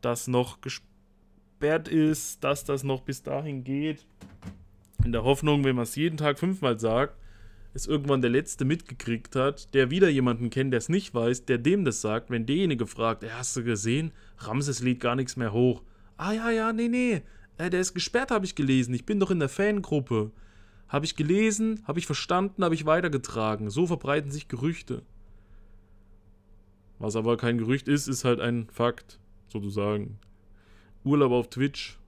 das noch gesperrt ist, dass das noch bis dahin geht. In der Hoffnung, wenn man es jeden Tag fünfmal sagt, es irgendwann der Letzte mitgekriegt hat, der wieder jemanden kennt, der es nicht weiß, der dem das sagt, wenn derjenige fragt, hey, hast du gesehen, Ramses lädt gar nichts mehr hoch. Ah ja, ja, nee, nee, äh, der ist gesperrt, habe ich gelesen, ich bin doch in der Fangruppe. Habe ich gelesen, habe ich verstanden, habe ich weitergetragen. So verbreiten sich Gerüchte. Was aber kein Gerücht ist, ist halt ein Fakt, sozusagen. Urlaub auf Twitch.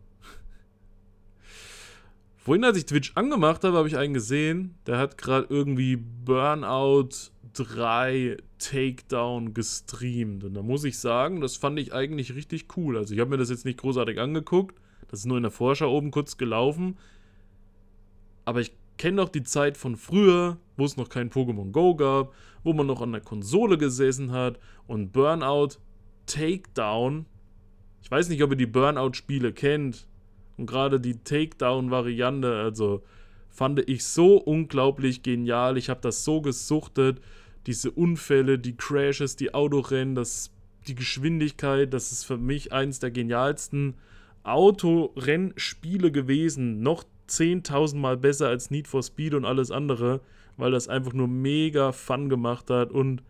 Vorhin, als ich Twitch angemacht habe, habe ich einen gesehen, der hat gerade irgendwie Burnout 3 Takedown gestreamt. Und da muss ich sagen, das fand ich eigentlich richtig cool. Also ich habe mir das jetzt nicht großartig angeguckt. Das ist nur in der Vorschau oben kurz gelaufen. Aber ich kenne doch die Zeit von früher, wo es noch kein Pokémon Go gab, wo man noch an der Konsole gesessen hat und Burnout, Takedown. Ich weiß nicht, ob ihr die Burnout-Spiele kennt. Und gerade die Takedown-Variante, also fand ich so unglaublich genial. Ich habe das so gesuchtet. Diese Unfälle, die Crashes, die Autorennen, das, die Geschwindigkeit, das ist für mich eines der genialsten Autorennspiele gewesen. Noch 10.000 Mal besser als Need for Speed und alles andere, weil das einfach nur mega Fun gemacht hat und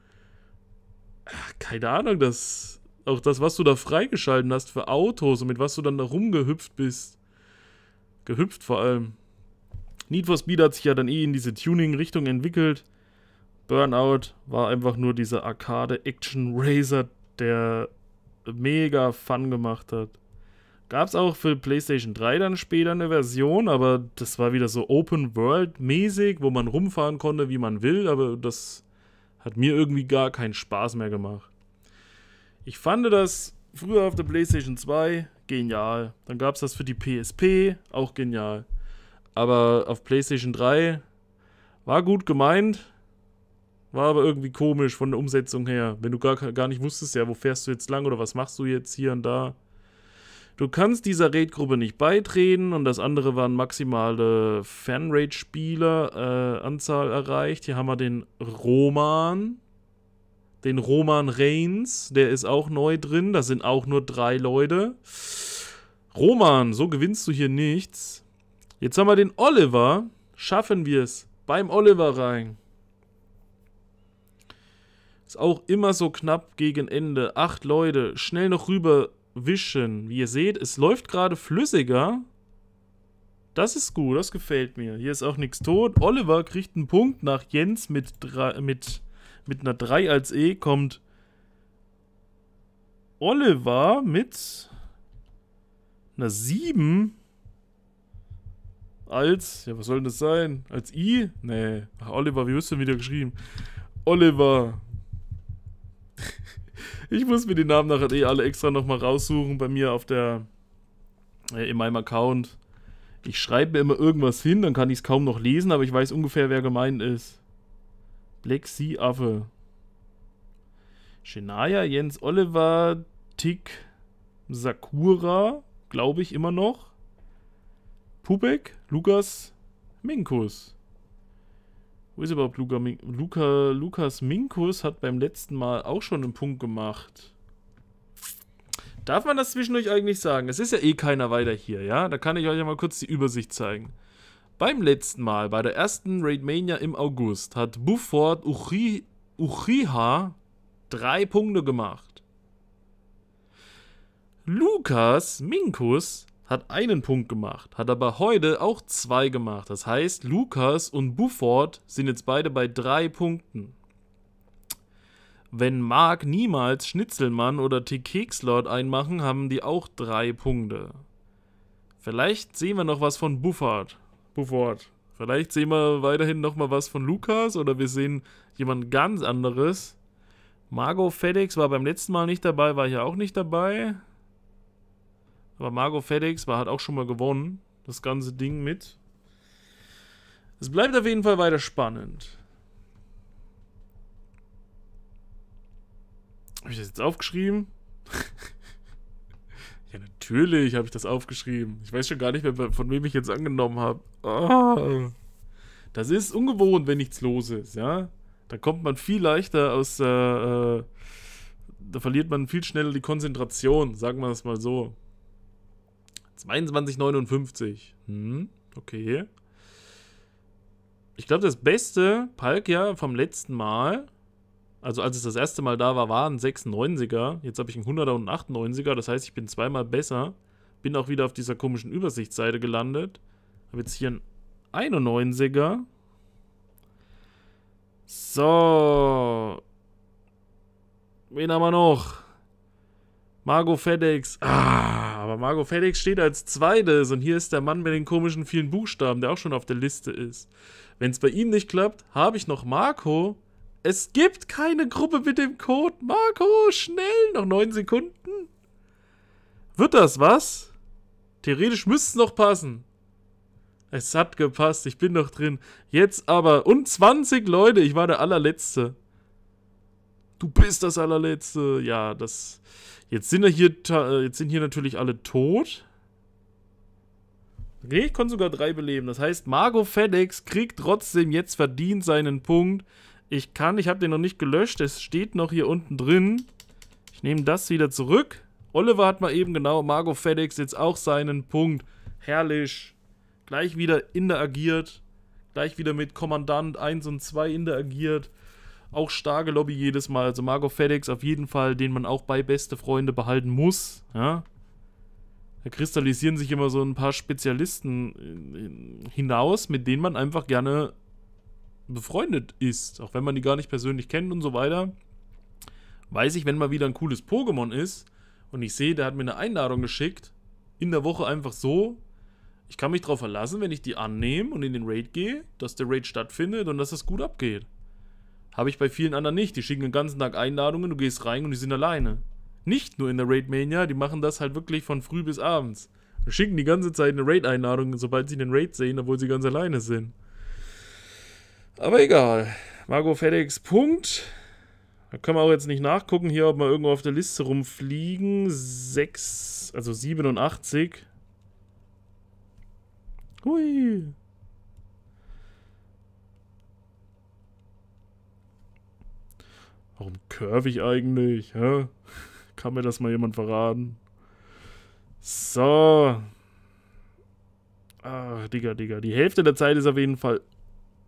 ach, keine Ahnung, das auch das, was du da freigeschalten hast für Autos und mit was du dann da rumgehüpft bist. Gehüpft vor allem. Need for Speed hat sich ja dann eh in diese Tuning-Richtung entwickelt. Burnout war einfach nur dieser Arcade-Action-Racer, der mega Fun gemacht hat. Gab es auch für PlayStation 3 dann später eine Version, aber das war wieder so Open World-mäßig, wo man rumfahren konnte, wie man will, aber das hat mir irgendwie gar keinen Spaß mehr gemacht. Ich fand das früher auf der PlayStation 2 genial. Dann gab es das für die PSP, auch genial. Aber auf PlayStation 3 war gut gemeint, war aber irgendwie komisch von der Umsetzung her. Wenn du gar, gar nicht wusstest, ja, wo fährst du jetzt lang oder was machst du jetzt hier und da. Du kannst dieser Raid-Gruppe nicht beitreten und das andere waren maximale Fan-Raid-Spieler äh, Anzahl erreicht. Hier haben wir den Roman, den Roman Reigns, der ist auch neu drin. da sind auch nur drei Leute. Roman, so gewinnst du hier nichts. Jetzt haben wir den Oliver. Schaffen wir es beim Oliver rein. Ist auch immer so knapp gegen Ende. Acht Leute, schnell noch rüber wischen. Wie ihr seht, es läuft gerade flüssiger. Das ist gut, das gefällt mir. Hier ist auch nichts tot. Oliver kriegt einen Punkt nach Jens mit, mit, mit einer 3 als E. Kommt Oliver mit einer 7 als, ja was soll denn das sein? Als I? Nee. Ach, Oliver, wie wirst du denn wieder geschrieben? Oliver. Ich muss mir die Namen nachher eh alle extra nochmal raussuchen bei mir auf der, äh, in meinem Account. Ich schreibe mir immer irgendwas hin, dann kann ich es kaum noch lesen, aber ich weiß ungefähr, wer gemeint ist. Black Sea Affe. Shenaya, Jens Oliver, Tick, Sakura, glaube ich immer noch. Pubek, Lukas, Minkus. Wo ist überhaupt Luca, Luca, Lukas Minkus? Hat beim letzten Mal auch schon einen Punkt gemacht. Darf man das zwischendurch eigentlich sagen? Es ist ja eh keiner weiter hier, ja? Da kann ich euch ja mal kurz die Übersicht zeigen. Beim letzten Mal, bei der ersten Raidmania im August, hat Bufford Uchi, Uchiha drei Punkte gemacht. Lukas Minkus hat einen Punkt gemacht, hat aber heute auch zwei gemacht. Das heißt, Lukas und Bufford sind jetzt beide bei drei Punkten. Wenn Marc niemals Schnitzelmann oder T-Kekslord einmachen, haben die auch drei Punkte. Vielleicht sehen wir noch was von Bufford. Bufford. Vielleicht sehen wir weiterhin noch mal was von Lukas oder wir sehen jemand ganz anderes. Margot FedEx war beim letzten Mal nicht dabei, war hier auch nicht dabei. Aber Margot FedEx war, hat auch schon mal gewonnen. Das ganze Ding mit. Es bleibt auf jeden Fall weiter spannend. Habe ich das jetzt aufgeschrieben? ja, natürlich habe ich das aufgeschrieben. Ich weiß schon gar nicht mehr, von wem ich jetzt angenommen habe. Oh. Ah. Das ist ungewohnt, wenn nichts los ist, ja? Da kommt man viel leichter aus. Äh, äh da verliert man viel schneller die Konzentration, sagen wir es mal so. 22,59. Hm, okay. Ich glaube, das beste Palkia vom letzten Mal, also als es das erste Mal da war, war ein 96er. Jetzt habe ich einen 100er und einen 98er. Das heißt, ich bin zweimal besser. Bin auch wieder auf dieser komischen Übersichtsseite gelandet. Habe jetzt hier einen 91er. So. Wen haben wir noch? Margo FedEx. Ah. Aber Marco Felix steht als zweites und hier ist der Mann mit den komischen vielen Buchstaben, der auch schon auf der Liste ist. Wenn es bei ihm nicht klappt, habe ich noch Marco. Es gibt keine Gruppe mit dem Code. Marco, schnell, noch neun Sekunden. Wird das was? Theoretisch müsste es noch passen. Es hat gepasst, ich bin noch drin. Jetzt aber, und 20 Leute, ich war der allerletzte. Du bist das allerletzte. Ja, das. Jetzt sind, hier, äh, jetzt sind hier natürlich alle tot. Okay, ich konnte sogar drei beleben. Das heißt, Margo FedEx kriegt trotzdem jetzt verdient seinen Punkt. Ich kann, ich habe den noch nicht gelöscht. Es steht noch hier unten drin. Ich nehme das wieder zurück. Oliver hat mal eben genau, Margo FedEx jetzt auch seinen Punkt. Herrlich. Gleich wieder interagiert. Gleich wieder mit Kommandant 1 und 2 interagiert. Auch starke Lobby jedes Mal. Also Marco FedEx auf jeden Fall, den man auch bei Beste Freunde behalten muss. Ja? Da kristallisieren sich immer so ein paar Spezialisten äh, äh, hinaus, mit denen man einfach gerne befreundet ist. Auch wenn man die gar nicht persönlich kennt und so weiter. Weiß ich, wenn mal wieder ein cooles Pokémon ist und ich sehe, der hat mir eine Einladung geschickt, in der Woche einfach so, ich kann mich darauf verlassen, wenn ich die annehme und in den Raid gehe, dass der Raid stattfindet und dass das gut abgeht. Habe ich bei vielen anderen nicht. Die schicken den ganzen Tag Einladungen, du gehst rein und die sind alleine. Nicht nur in der Raid Mania, die machen das halt wirklich von früh bis abends. Und schicken die ganze Zeit eine Raid-Einladung, sobald sie den Raid sehen, obwohl sie ganz alleine sind. Aber egal. Marco FedEx, Punkt. Da können wir auch jetzt nicht nachgucken hier, ob wir irgendwo auf der Liste rumfliegen. 6, also 87. Hui. Warum curve ich eigentlich? Hä? Kann mir das mal jemand verraten? So. Ach, Digga, Digga. Die Hälfte der Zeit ist auf jeden Fall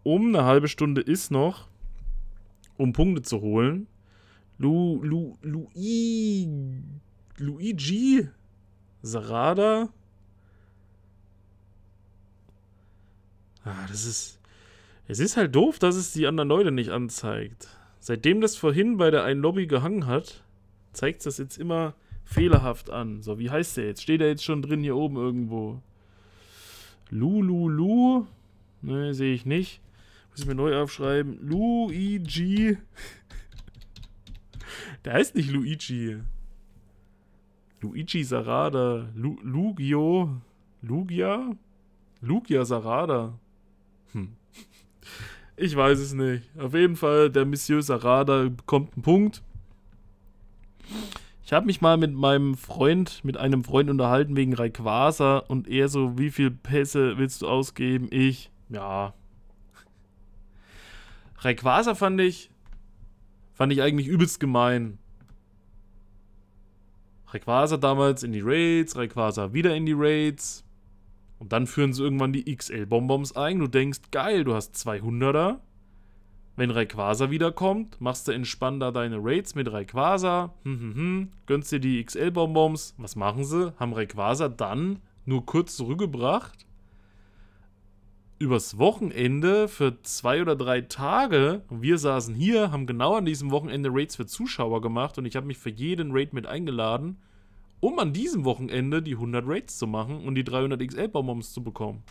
um. Eine halbe Stunde ist noch, um Punkte zu holen. Lu, Lu, Lui, Luigi Sarada. Ah, das ist... Es ist halt doof, dass es die anderen Leute nicht anzeigt. Seitdem das vorhin bei der einen Lobby gehangen hat, zeigt es das jetzt immer fehlerhaft an. So, wie heißt der jetzt? Steht er jetzt schon drin hier oben irgendwo? Lu, Lu, Lu? Ne, sehe ich nicht. Muss ich mir neu aufschreiben. Luigi. der heißt nicht Luigi. Luigi Sarada. Lu Lugio. Lugia? Lugia Sarada. Hm. Ich weiß es nicht. Auf jeden Fall, der Monsieur Sarada bekommt einen Punkt. Ich habe mich mal mit meinem Freund, mit einem Freund unterhalten wegen Rayquaza und er so, wie viel Pässe willst du ausgeben? Ich, ja. Rayquaza fand ich, fand ich eigentlich übelst gemein. Rayquaza damals in die Raids, Rayquaza wieder in die Raids. Und dann führen sie irgendwann die XL-Bonbons ein. Du denkst, geil, du hast 200er. Wenn Rayquaza wiederkommt, machst du entspannter deine Raids mit Rayquaza. Hm, hm, hm. Gönnst dir die XL-Bonbons. Was machen sie? Haben Rayquaza dann nur kurz zurückgebracht. Übers Wochenende für zwei oder drei Tage. Wir saßen hier, haben genau an diesem Wochenende Raids für Zuschauer gemacht und ich habe mich für jeden Raid mit eingeladen um an diesem Wochenende die 100 Raids zu machen und die 300 XL-Bombombs zu bekommen.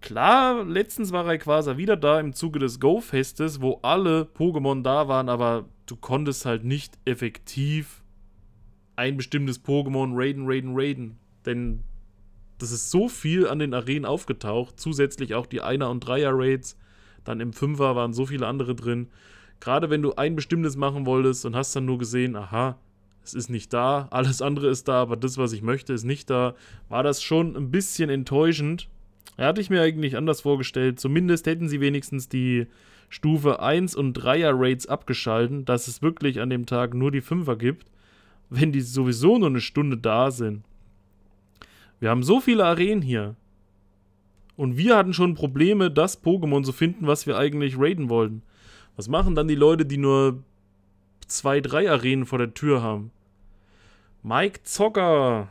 Klar, letztens war Rayquaza wieder da im Zuge des Go-Festes, wo alle Pokémon da waren, aber du konntest halt nicht effektiv ein bestimmtes Pokémon raiden, raiden, raiden. Denn das ist so viel an den Arenen aufgetaucht. Zusätzlich auch die Einer- und Dreier-Raids. Dann im Fünfer waren so viele andere drin. Gerade wenn du ein bestimmtes machen wolltest und hast dann nur gesehen, aha, es ist nicht da, alles andere ist da, aber das, was ich möchte, ist nicht da, war das schon ein bisschen enttäuschend. Hatte ich mir eigentlich anders vorgestellt. Zumindest hätten sie wenigstens die Stufe 1 und 3er Raids abgeschalten, dass es wirklich an dem Tag nur die 5er gibt, wenn die sowieso nur eine Stunde da sind. Wir haben so viele Arenen hier. Und wir hatten schon Probleme, das Pokémon zu finden, was wir eigentlich raiden wollten. Was machen dann die Leute, die nur zwei, drei Arenen vor der Tür haben. Mike Zocker.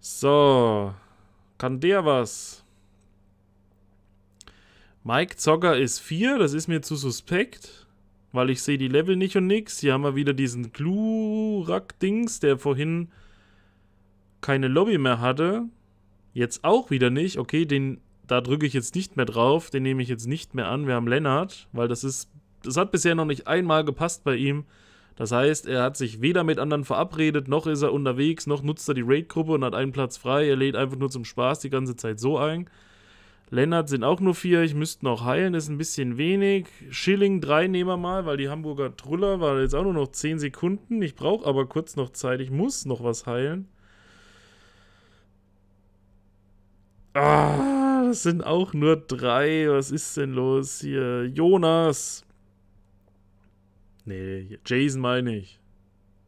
So. Kann der was? Mike Zocker ist 4, das ist mir zu suspekt, weil ich sehe die Level nicht und nix. Hier haben wir wieder diesen Glurak-Dings, der vorhin keine Lobby mehr hatte. Jetzt auch wieder nicht. Okay, den, da drücke ich jetzt nicht mehr drauf, den nehme ich jetzt nicht mehr an. Wir haben Lennart, weil das ist es hat bisher noch nicht einmal gepasst bei ihm. Das heißt, er hat sich weder mit anderen verabredet, noch ist er unterwegs, noch nutzt er die Raid-Gruppe und hat einen Platz frei. Er lädt einfach nur zum Spaß die ganze Zeit so ein. Lennart sind auch nur vier, ich müsste noch heilen, ist ein bisschen wenig. Schilling drei nehmen wir mal, weil die Hamburger Truller war jetzt auch nur noch 10 Sekunden. Ich brauche aber kurz noch Zeit, ich muss noch was heilen. Ah, das sind auch nur drei. Was ist denn los hier? Jonas, Nee, Jason meine ich.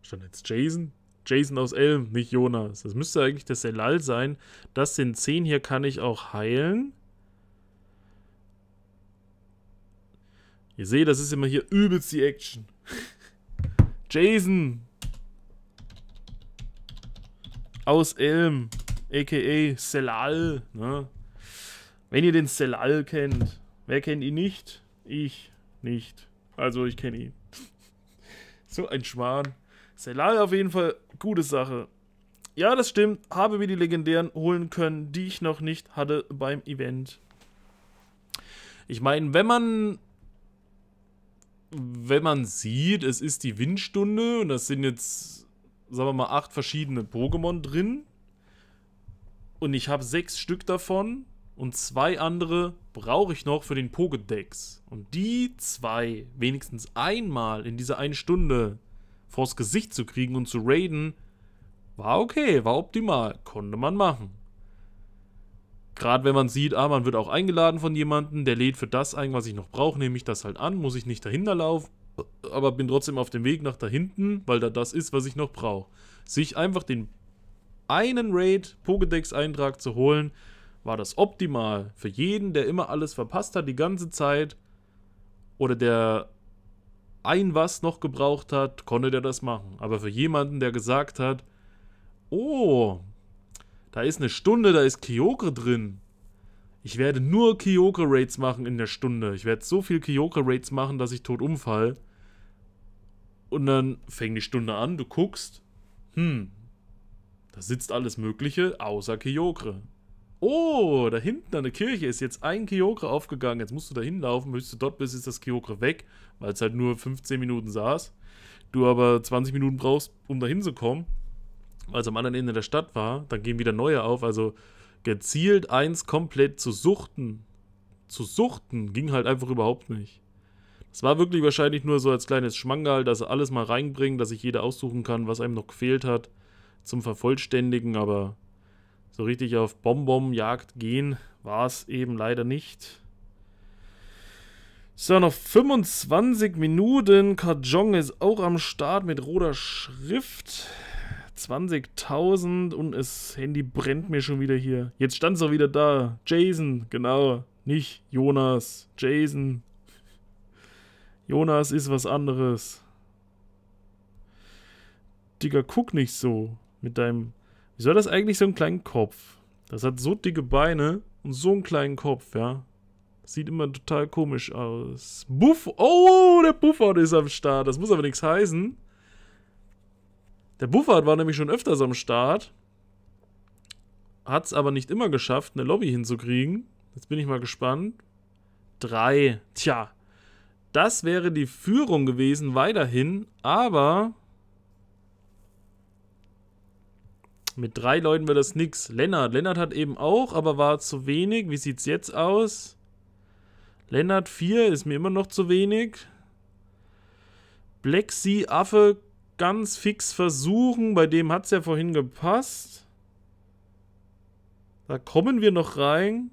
Stand jetzt Jason? Jason aus Elm, nicht Jonas. Das müsste eigentlich das Elal sein. Das sind 10, hier kann ich auch heilen. Ihr seht, das ist immer hier übelst die Action. Jason! Aus Elm, a.k.a. Selal. Ne? Wenn ihr den Selal kennt, wer kennt ihn nicht? Ich nicht. Also ich kenne ihn. So ein Schmarrn. Selal auf jeden Fall, gute Sache. Ja, das stimmt. Habe mir die legendären holen können, die ich noch nicht hatte beim Event. Ich meine, wenn man wenn man sieht, es ist die Windstunde und das sind jetzt, sagen wir mal, acht verschiedene Pokémon drin. Und ich habe sechs Stück davon und zwei andere brauche ich noch für den Pokédex? Und die zwei wenigstens einmal in dieser einen Stunde vors Gesicht zu kriegen und zu raiden, war okay, war optimal, konnte man machen. Gerade wenn man sieht, ah, man wird auch eingeladen von jemandem, der lädt für das ein, was ich noch brauche, nehme ich das halt an, muss ich nicht dahinter laufen, aber bin trotzdem auf dem Weg nach da hinten, weil da das ist, was ich noch brauche. Sich einfach den einen Raid Pokédex-Eintrag zu holen, war das optimal für jeden, der immer alles verpasst hat die ganze Zeit oder der ein was noch gebraucht hat, konnte der das machen. Aber für jemanden, der gesagt hat, oh, da ist eine Stunde, da ist Kyokre drin. Ich werde nur Kyokre-Raids machen in der Stunde. Ich werde so viel Kyokre-Raids machen, dass ich tot umfall. Und dann fängt die Stunde an, du guckst, hm, da sitzt alles Mögliche außer Kyokre. Oh, da hinten an der Kirche ist jetzt ein Kyokre aufgegangen. Jetzt musst du da hinlaufen. Bis du dort bist, ist das Kyokre weg, weil es halt nur 15 Minuten saß. Du aber 20 Minuten brauchst, um da hinzukommen, weil es am anderen Ende der Stadt war. Dann gehen wieder neue auf. Also gezielt eins komplett zu suchten. Zu suchten ging halt einfach überhaupt nicht. Es war wirklich wahrscheinlich nur so als kleines Schmangal, dass er alles mal reinbringen, dass sich jeder aussuchen kann, was einem noch gefehlt hat, zum Vervollständigen, aber so richtig auf Bonbonjagd gehen war es eben leider nicht. So, noch 25 Minuten. Kajong ist auch am Start mit roter Schrift. 20.000 und das Handy brennt mir schon wieder hier. Jetzt stand es auch wieder da. Jason, genau. Nicht Jonas. Jason. Jonas ist was anderes. Digga, guck nicht so mit deinem Wieso hat das eigentlich so einen kleinen Kopf? Das hat so dicke Beine und so einen kleinen Kopf, ja. Sieht immer total komisch aus. Buff. Oh, der Buffard ist am Start. Das muss aber nichts heißen. Der Buffard war nämlich schon öfters am Start. Hat es aber nicht immer geschafft, eine Lobby hinzukriegen. Jetzt bin ich mal gespannt. Drei. Tja. Das wäre die Führung gewesen weiterhin. Aber Mit drei Leuten wird das nix. Lennart. Lennart hat eben auch, aber war zu wenig. Wie sieht's jetzt aus? Lennart 4 ist mir immer noch zu wenig. Black Sea Affe ganz fix versuchen. Bei dem hat's ja vorhin gepasst. Da kommen wir noch rein.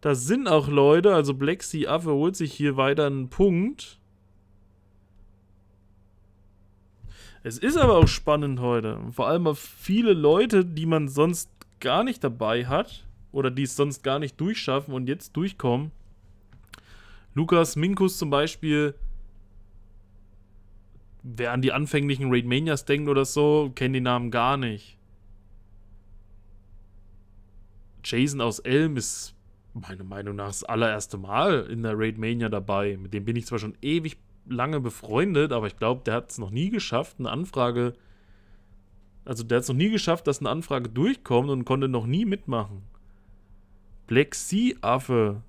Da sind auch Leute. Also Black Sea Affe holt sich hier weiter einen Punkt. Es ist aber auch spannend heute. Vor allem auf viele Leute, die man sonst gar nicht dabei hat oder die es sonst gar nicht durchschaffen und jetzt durchkommen. Lukas Minkus zum Beispiel, wer an die anfänglichen Raid Manias denkt oder so, kennt den Namen gar nicht. Jason aus Elm ist meiner Meinung nach das allererste Mal in der Raid Mania dabei. Mit dem bin ich zwar schon ewig lange befreundet, aber ich glaube, der hat es noch nie geschafft, eine Anfrage. Also der hat es noch nie geschafft, dass eine Anfrage durchkommt und konnte noch nie mitmachen. Black Sea Affe.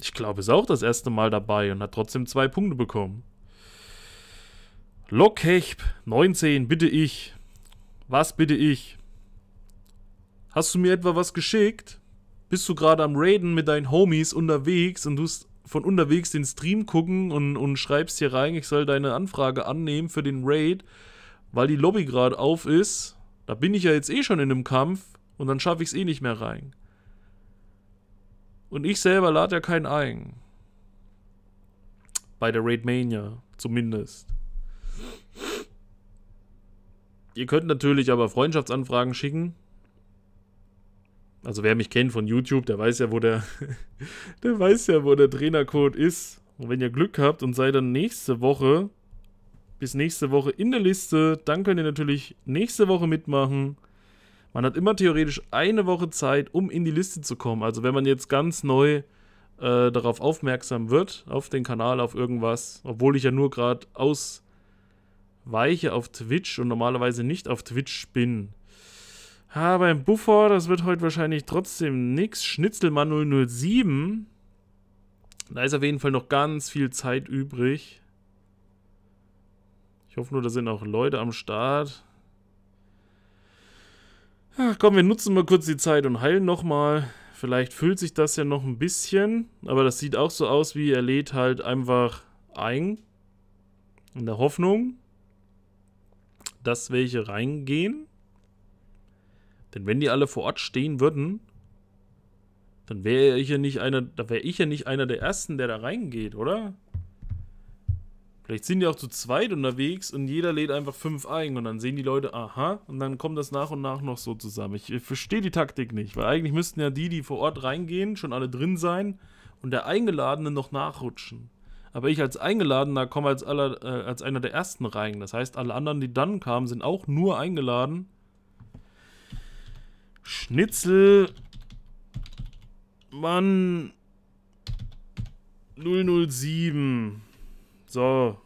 Ich glaube, ist auch das erste Mal dabei und hat trotzdem zwei Punkte bekommen. Lockhechp 19, bitte ich. Was bitte ich? Hast du mir etwa was geschickt? Bist du gerade am Raiden mit deinen Homies unterwegs und tust von unterwegs den Stream gucken und, und schreibst hier rein, ich soll deine Anfrage annehmen für den Raid, weil die Lobby gerade auf ist. Da bin ich ja jetzt eh schon in einem Kampf und dann schaffe ich es eh nicht mehr rein. Und ich selber lade ja keinen ein. Bei der Raid Mania, zumindest. Ihr könnt natürlich aber Freundschaftsanfragen schicken. Also wer mich kennt von YouTube, der weiß ja, wo der, der weiß ja, wo der Trainercode ist. Und wenn ihr Glück habt und seid dann nächste Woche, bis nächste Woche in der Liste, dann könnt ihr natürlich nächste Woche mitmachen. Man hat immer theoretisch eine Woche Zeit, um in die Liste zu kommen. Also wenn man jetzt ganz neu äh, darauf aufmerksam wird, auf den Kanal, auf irgendwas, obwohl ich ja nur gerade ausweiche auf Twitch und normalerweise nicht auf Twitch bin Ha, beim Buffer, das wird heute wahrscheinlich trotzdem nix. Schnitzelmann 007. Da ist auf jeden Fall noch ganz viel Zeit übrig. Ich hoffe nur, da sind auch Leute am Start. Ach, komm, wir nutzen mal kurz die Zeit und heilen nochmal. Vielleicht füllt sich das ja noch ein bisschen. Aber das sieht auch so aus, wie er lädt halt einfach ein. In der Hoffnung, dass welche reingehen. Denn wenn die alle vor Ort stehen würden, dann wäre ich ja nicht einer, da wäre ich ja nicht einer der ersten, der da reingeht, oder? Vielleicht sind die auch zu zweit unterwegs und jeder lädt einfach fünf ein und dann sehen die Leute, aha, und dann kommt das nach und nach noch so zusammen. Ich, ich verstehe die Taktik nicht, weil eigentlich müssten ja die, die vor Ort reingehen, schon alle drin sein und der Eingeladene noch nachrutschen. Aber ich als Eingeladener komme als, aller, äh, als einer der ersten rein. Das heißt, alle anderen, die dann kamen, sind auch nur eingeladen Schnitzel. Mann. 007. So.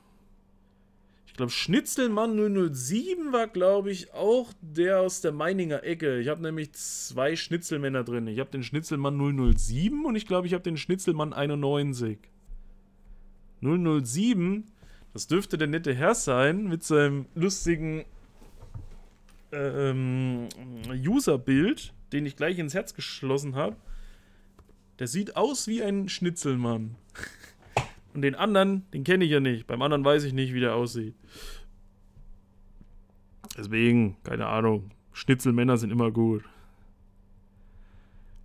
Ich glaube, Schnitzelmann 007 war, glaube ich, auch der aus der Meininger Ecke. Ich habe nämlich zwei Schnitzelmänner drin. Ich habe den Schnitzelmann 007 und ich glaube, ich habe den Schnitzelmann 91. 007, das dürfte der nette Herr sein mit seinem lustigen äh, ähm, User-Bild, den ich gleich ins Herz geschlossen habe. Der sieht aus wie ein Schnitzelmann. Und den anderen, den kenne ich ja nicht. Beim anderen weiß ich nicht, wie der aussieht. Deswegen, keine Ahnung. Schnitzelmänner sind immer gut.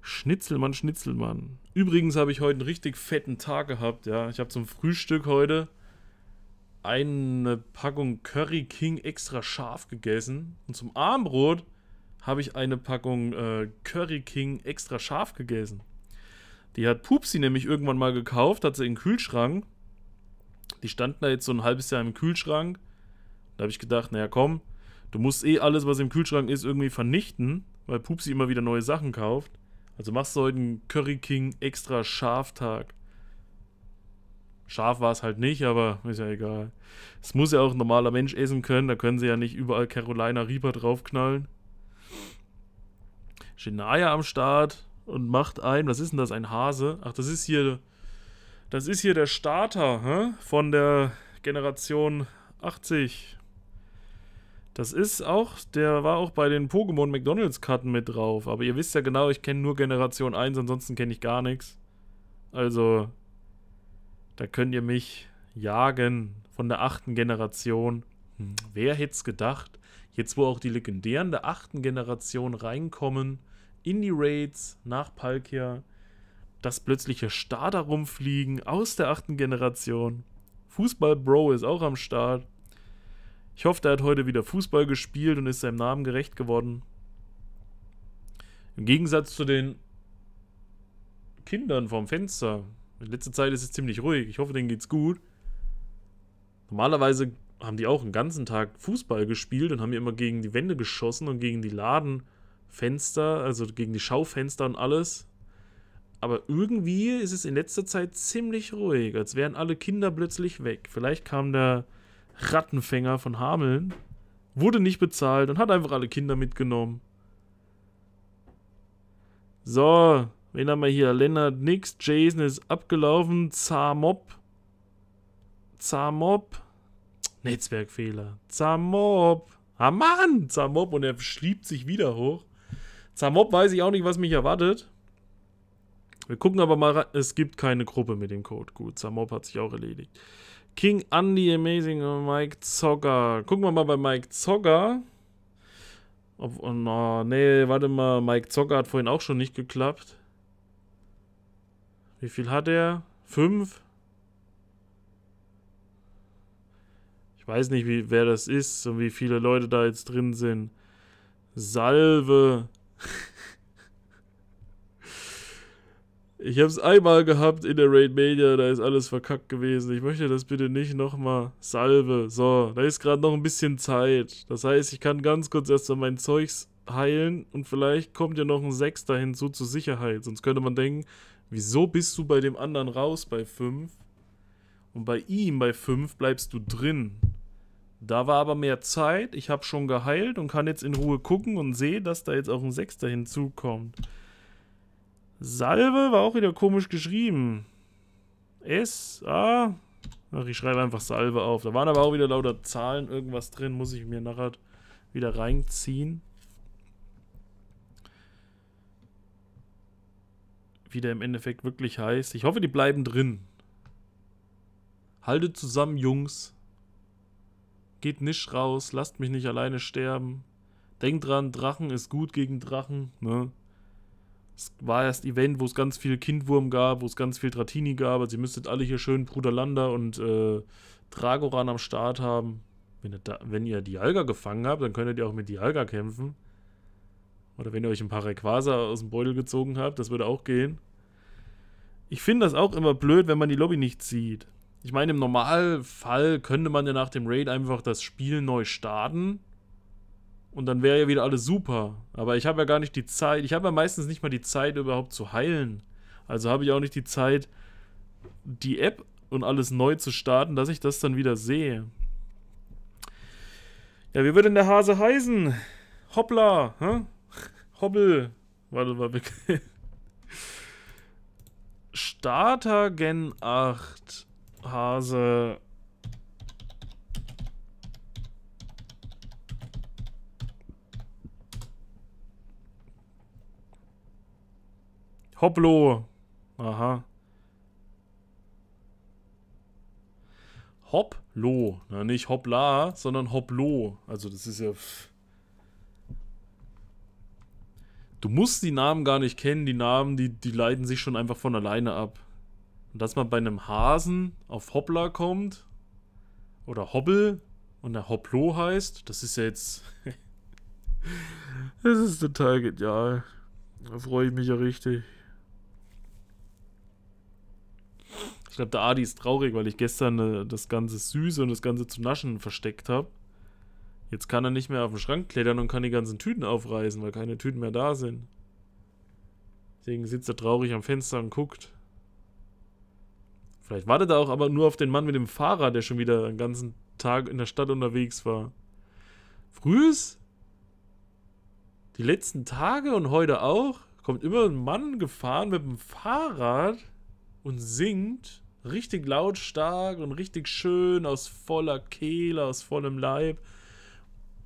Schnitzelmann, Schnitzelmann. Übrigens habe ich heute einen richtig fetten Tag gehabt, ja. Ich habe zum Frühstück heute eine Packung Curry King extra scharf gegessen. Und zum Armbrot habe ich eine Packung äh, Curry King extra scharf gegessen. Die hat Pupsi nämlich irgendwann mal gekauft, hat sie in den Kühlschrank. Die standen da jetzt so ein halbes Jahr im Kühlschrank. Da habe ich gedacht, naja komm, du musst eh alles, was im Kühlschrank ist, irgendwie vernichten, weil Pupsi immer wieder neue Sachen kauft. Also machst du heute einen Curry King extra scharf Tag. Schaf war es halt nicht, aber ist ja egal. Es muss ja auch ein normaler Mensch essen können, da können sie ja nicht überall Carolina Reaper draufknallen. Shania am Start und macht ein, was ist denn das, ein Hase? Ach, das ist hier, das ist hier der Starter hä? von der Generation 80. Das ist auch, der war auch bei den Pokémon McDonalds Karten mit drauf, aber ihr wisst ja genau, ich kenne nur Generation 1, ansonsten kenne ich gar nichts. Also, da könnt ihr mich jagen von der achten Generation. Hm, wer hätte es gedacht? Jetzt, wo auch die Legendären der achten Generation reinkommen, in die Raids nach Palkia, dass plötzlich Starter rumfliegen aus der achten Generation. Fußball Bro ist auch am Start. Ich hoffe, der hat heute wieder Fußball gespielt und ist seinem Namen gerecht geworden. Im Gegensatz zu den Kindern vom Fenster, in letzter Zeit ist es ziemlich ruhig. Ich hoffe, denen geht's gut. Normalerweise haben die auch einen ganzen Tag Fußball gespielt und haben immer gegen die Wände geschossen und gegen die Ladenfenster, also gegen die Schaufenster und alles. Aber irgendwie ist es in letzter Zeit ziemlich ruhig, als wären alle Kinder plötzlich weg. Vielleicht kam der Rattenfänger von Hameln, wurde nicht bezahlt und hat einfach alle Kinder mitgenommen. So, Wen haben wir hier? Leonard nix. Jason ist abgelaufen. Zamob. Zamob. Netzwerkfehler. Zamob. Ah Mann! Zamob und er schliebt sich wieder hoch. Zamob weiß ich auch nicht, was mich erwartet. Wir gucken aber mal Es gibt keine Gruppe mit dem Code. Gut, Zamob hat sich auch erledigt. King Andy Amazing und Mike Zogger. Gucken wir mal bei Mike Zogger. Ob, oh, nee, warte mal. Mike Zogger hat vorhin auch schon nicht geklappt. Wie viel hat er? Fünf? Ich weiß nicht, wie, wer das ist und wie viele Leute da jetzt drin sind. Salve. Ich habe es einmal gehabt in der Raid Media, da ist alles verkackt gewesen. Ich möchte das bitte nicht nochmal. Salve. So, da ist gerade noch ein bisschen Zeit. Das heißt, ich kann ganz kurz erstmal mein Zeugs heilen und vielleicht kommt ja noch ein Sechster hinzu zur Sicherheit. Sonst könnte man denken, Wieso bist du bei dem anderen raus bei 5? Und bei ihm bei 5 bleibst du drin. Da war aber mehr Zeit. Ich habe schon geheilt und kann jetzt in Ruhe gucken und sehe, dass da jetzt auch ein Sechster hinzukommt. Salve war auch wieder komisch geschrieben. S, A. Ach, ich schreibe einfach Salve auf. Da waren aber auch wieder lauter Zahlen irgendwas drin. Muss ich mir nachher wieder reinziehen. wie der im Endeffekt wirklich heißt. Ich hoffe, die bleiben drin. Haltet zusammen, Jungs. Geht nicht raus, lasst mich nicht alleine sterben. Denkt dran, Drachen ist gut gegen Drachen, ne? Es war erst Event, wo es ganz viel Kindwurm gab, wo es ganz viel Dratini gab. Also ihr müsstet alle hier schön Bruderlander und äh, Dragoran am Start haben. Wenn ihr, da, wenn ihr die Alga gefangen habt, dann könntet ihr auch mit die Alga kämpfen. Oder wenn ihr euch ein paar Rayquaza aus dem Beutel gezogen habt, das würde auch gehen. Ich finde das auch immer blöd, wenn man die Lobby nicht sieht. Ich meine, im Normalfall könnte man ja nach dem Raid einfach das Spiel neu starten. Und dann wäre ja wieder alles super. Aber ich habe ja gar nicht die Zeit. Ich habe ja meistens nicht mal die Zeit, überhaupt zu heilen. Also habe ich auch nicht die Zeit, die App und alles neu zu starten, dass ich das dann wieder sehe. Ja, wie würde denn der Hase heißen? Hoppla, hä? Hobbel. Warte mal, bitte. Starter Gen 8. Hase. Hopplo. Aha. Hopplo. Na, nicht hoppla, sondern hopplo. Also das ist ja... Du musst die Namen gar nicht kennen, die Namen, die, die leiten sich schon einfach von alleine ab. Und dass man bei einem Hasen auf Hoppla kommt oder Hobbel und der Hopplo heißt, das ist ja jetzt. das ist total genial. Da freue ich mich ja richtig. Ich glaube, der Adi ist traurig, weil ich gestern äh, das ganze Süße und das ganze zu Naschen versteckt habe. Jetzt kann er nicht mehr auf den Schrank klettern und kann die ganzen Tüten aufreißen, weil keine Tüten mehr da sind. Deswegen sitzt er traurig am Fenster und guckt. Vielleicht wartet er auch aber nur auf den Mann mit dem Fahrrad, der schon wieder den ganzen Tag in der Stadt unterwegs war. Frühes? Die letzten Tage und heute auch? Kommt immer ein Mann gefahren mit dem Fahrrad und singt richtig lautstark und richtig schön aus voller Kehle, aus vollem Leib.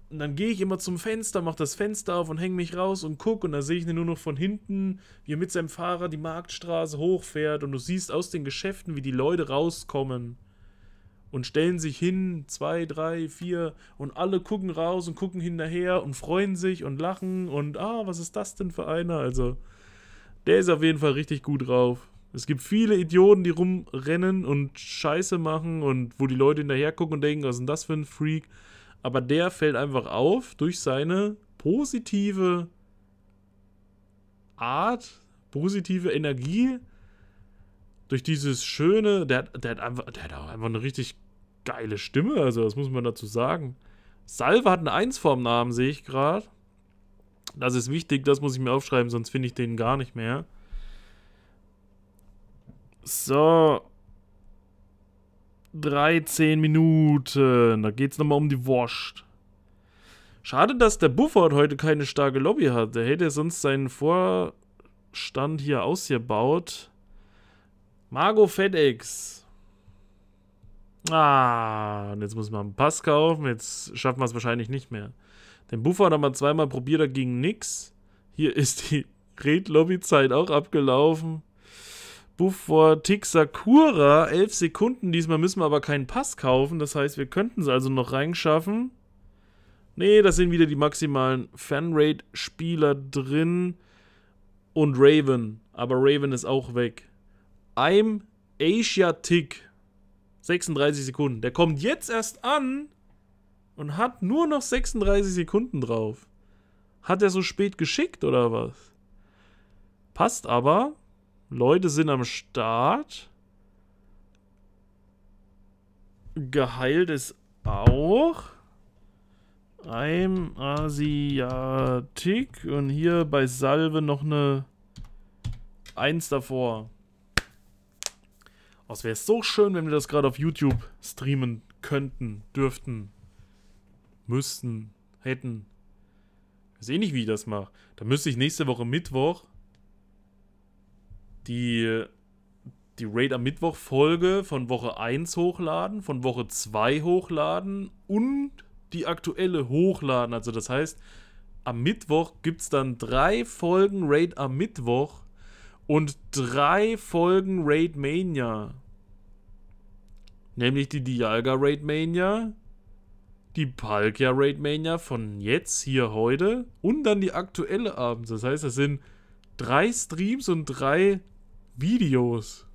Und dann gehe ich immer zum Fenster, mache das Fenster auf und hänge mich raus und guck und da sehe ich ihn nur noch von hinten, wie er mit seinem Fahrer die Marktstraße hochfährt und du siehst aus den Geschäften, wie die Leute rauskommen und stellen sich hin, zwei, drei, vier und alle gucken raus und gucken hinterher und freuen sich und lachen und ah, was ist das denn für einer? Also, der ist auf jeden Fall richtig gut drauf. Es gibt viele Idioten, die rumrennen und Scheiße machen und wo die Leute hinterher gucken und denken, was ist denn das für ein Freak? aber der fällt einfach auf durch seine positive Art, positive Energie, durch dieses schöne, der, der, hat, einfach, der hat auch einfach eine richtig geile Stimme, also das muss man dazu sagen. Salve hat eine Eins vorm Namen, sehe ich gerade. Das ist wichtig, das muss ich mir aufschreiben, sonst finde ich den gar nicht mehr. So, 13 Minuten. Da geht's nochmal um die Wurst. Schade, dass der Bufford heute keine starke Lobby hat. Der hätte sonst seinen Vorstand hier ausgebaut. Margot FedEx. Ah, und jetzt muss man einen Pass kaufen. Jetzt schaffen wir es wahrscheinlich nicht mehr. Den Bufford haben wir zweimal probiert, da ging nix. Hier ist die Red-Lobby-Zeit auch abgelaufen. Buff vor Tixakura. 11 Sekunden. Diesmal müssen wir aber keinen Pass kaufen. Das heißt, wir könnten es also noch reinschaffen. Nee, das sind wieder die maximalen Fanrate-Spieler drin. Und Raven. Aber Raven ist auch weg. I'm Asia Tick. 36 Sekunden. Der kommt jetzt erst an und hat nur noch 36 Sekunden drauf. Hat er so spät geschickt oder was? Passt aber. Leute sind am Start. Geheilt ist auch. Ein Asiatik. Und hier bei Salve noch eine Eins davor. es wäre so schön, wenn wir das gerade auf YouTube streamen könnten, dürften, müssten, hätten. Ich weiß eh nicht, wie ich das mache. Da müsste ich nächste Woche Mittwoch die, die Raid am Mittwoch Folge von Woche 1 hochladen, von Woche 2 hochladen und die aktuelle hochladen. Also das heißt, am Mittwoch gibt es dann drei Folgen Raid am Mittwoch und drei Folgen Raid Mania. Nämlich die Dialga Raid Mania, die Palkia Raid Mania von jetzt hier heute und dann die aktuelle abends. Das heißt, das sind drei Streams und drei Videos.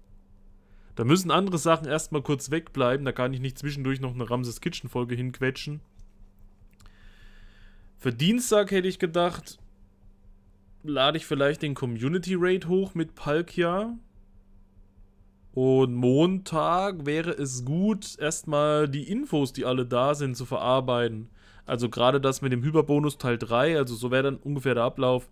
Da müssen andere Sachen erstmal kurz wegbleiben. Da kann ich nicht zwischendurch noch eine Ramses Kitchen Folge hinquetschen. Für Dienstag hätte ich gedacht, lade ich vielleicht den Community Raid hoch mit Palkia. Und Montag wäre es gut, erstmal die Infos, die alle da sind, zu verarbeiten. Also gerade das mit dem Hyperbonus Teil 3, also so wäre dann ungefähr der Ablauf.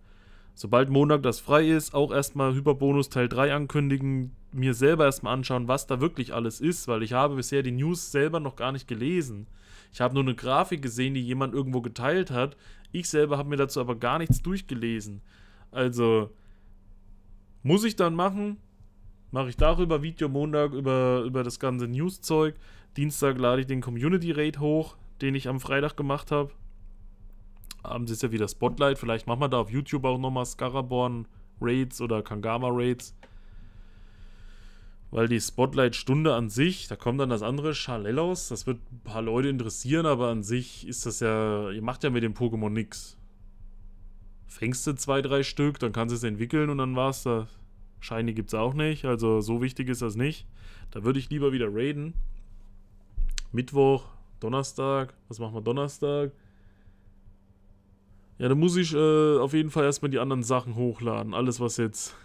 Sobald Montag das frei ist, auch erstmal Hyperbonus Teil 3 ankündigen, mir selber erstmal anschauen, was da wirklich alles ist, weil ich habe bisher die News selber noch gar nicht gelesen. Ich habe nur eine Grafik gesehen, die jemand irgendwo geteilt hat. Ich selber habe mir dazu aber gar nichts durchgelesen. Also, muss ich dann machen? Mache ich darüber Video Montag über, über das ganze News-Zeug. Dienstag lade ich den Community Raid hoch, den ich am Freitag gemacht habe haben sie es ja wieder Spotlight. Vielleicht machen wir da auf YouTube auch nochmal Scaraborn Raids oder Kangama Raids. Weil die Spotlight-Stunde an sich, da kommt dann das andere Charlellos, das wird ein paar Leute interessieren, aber an sich ist das ja, ihr macht ja mit dem Pokémon nichts. Fängst du zwei, drei Stück, dann kannst du es entwickeln und dann war's das. Shiny gibt's auch nicht, also so wichtig ist das nicht. Da würde ich lieber wieder raiden. Mittwoch, Donnerstag, was machen wir Donnerstag? Ja, dann muss ich äh, auf jeden Fall erstmal die anderen Sachen hochladen. Alles, was jetzt...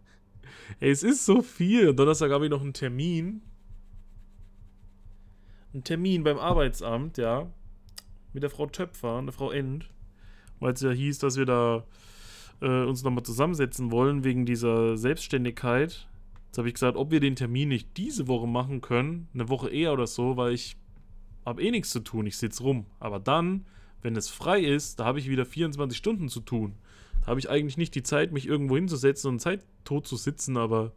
Ey, es ist so viel. Donnerstag habe ich noch einen Termin. Einen Termin beim Arbeitsamt, ja. Mit der Frau Töpfer der Frau End. Weil es ja hieß, dass wir da äh, uns nochmal zusammensetzen wollen wegen dieser Selbstständigkeit. Jetzt habe ich gesagt, ob wir den Termin nicht diese Woche machen können. Eine Woche eher oder so, weil ich habe eh nichts zu tun. Ich sitze rum. Aber dann wenn es frei ist, da habe ich wieder 24 Stunden zu tun. Da habe ich eigentlich nicht die Zeit, mich irgendwo hinzusetzen und Zeit tot zu sitzen, aber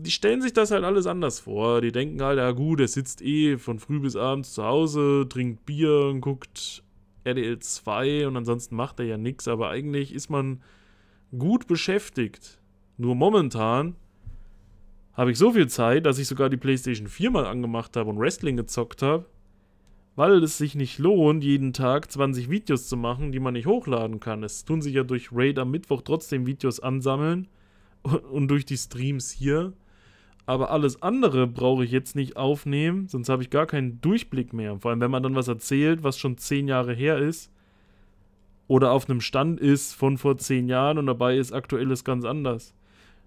die stellen sich das halt alles anders vor. Die denken halt, ja gut, er sitzt eh von früh bis abends zu Hause, trinkt Bier und guckt RDL 2 und ansonsten macht er ja nichts, aber eigentlich ist man gut beschäftigt. Nur momentan habe ich so viel Zeit, dass ich sogar die PlayStation 4 mal angemacht habe und Wrestling gezockt habe weil es sich nicht lohnt, jeden Tag 20 Videos zu machen, die man nicht hochladen kann. Es tun sich ja durch Raid am Mittwoch trotzdem Videos ansammeln und durch die Streams hier. Aber alles andere brauche ich jetzt nicht aufnehmen, sonst habe ich gar keinen Durchblick mehr. Vor allem, wenn man dann was erzählt, was schon 10 Jahre her ist. Oder auf einem Stand ist von vor 10 Jahren und dabei ist aktuelles ganz anders.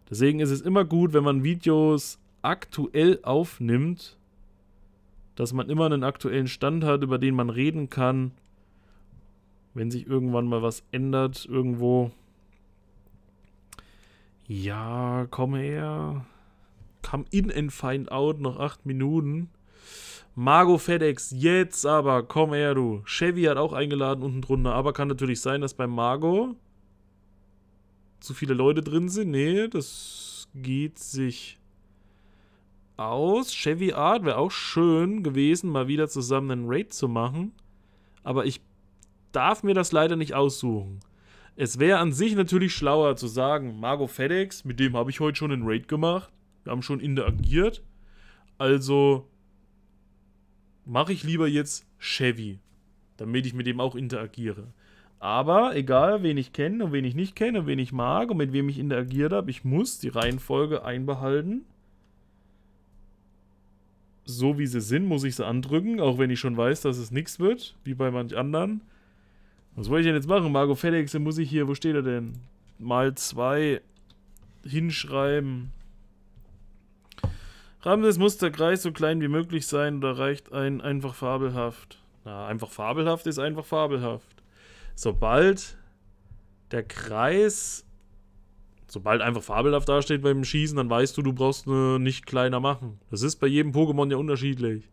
Deswegen ist es immer gut, wenn man Videos aktuell aufnimmt dass man immer einen aktuellen Stand hat, über den man reden kann, wenn sich irgendwann mal was ändert irgendwo. Ja, komm her. Come in and find out, noch acht Minuten. Margo FedEx, jetzt aber, komm her, du. Chevy hat auch eingeladen unten drunter, aber kann natürlich sein, dass bei Margo zu viele Leute drin sind. Nee, das geht sich aus. Chevy Art wäre auch schön gewesen, mal wieder zusammen einen Raid zu machen. Aber ich darf mir das leider nicht aussuchen. Es wäre an sich natürlich schlauer zu sagen, Margo FedEx, mit dem habe ich heute schon einen Raid gemacht. Wir haben schon interagiert. Also mache ich lieber jetzt Chevy, damit ich mit dem auch interagiere. Aber egal, wen ich kenne und wen ich nicht kenne und wen ich mag und mit wem ich interagiert habe, ich muss die Reihenfolge einbehalten so wie sie sind, muss ich sie andrücken, auch wenn ich schon weiß, dass es nichts wird, wie bei manch anderen. Was wollte ich denn jetzt machen? Marco FedEx, dann muss ich hier, wo steht er denn? Mal zwei hinschreiben. Ramses muss der Kreis so klein wie möglich sein oder reicht ein einfach fabelhaft? Na, einfach fabelhaft ist einfach fabelhaft. Sobald der Kreis sobald einfach fabelhaft dasteht beim Schießen, dann weißt du, du brauchst eine nicht kleiner machen. Das ist bei jedem Pokémon ja unterschiedlich.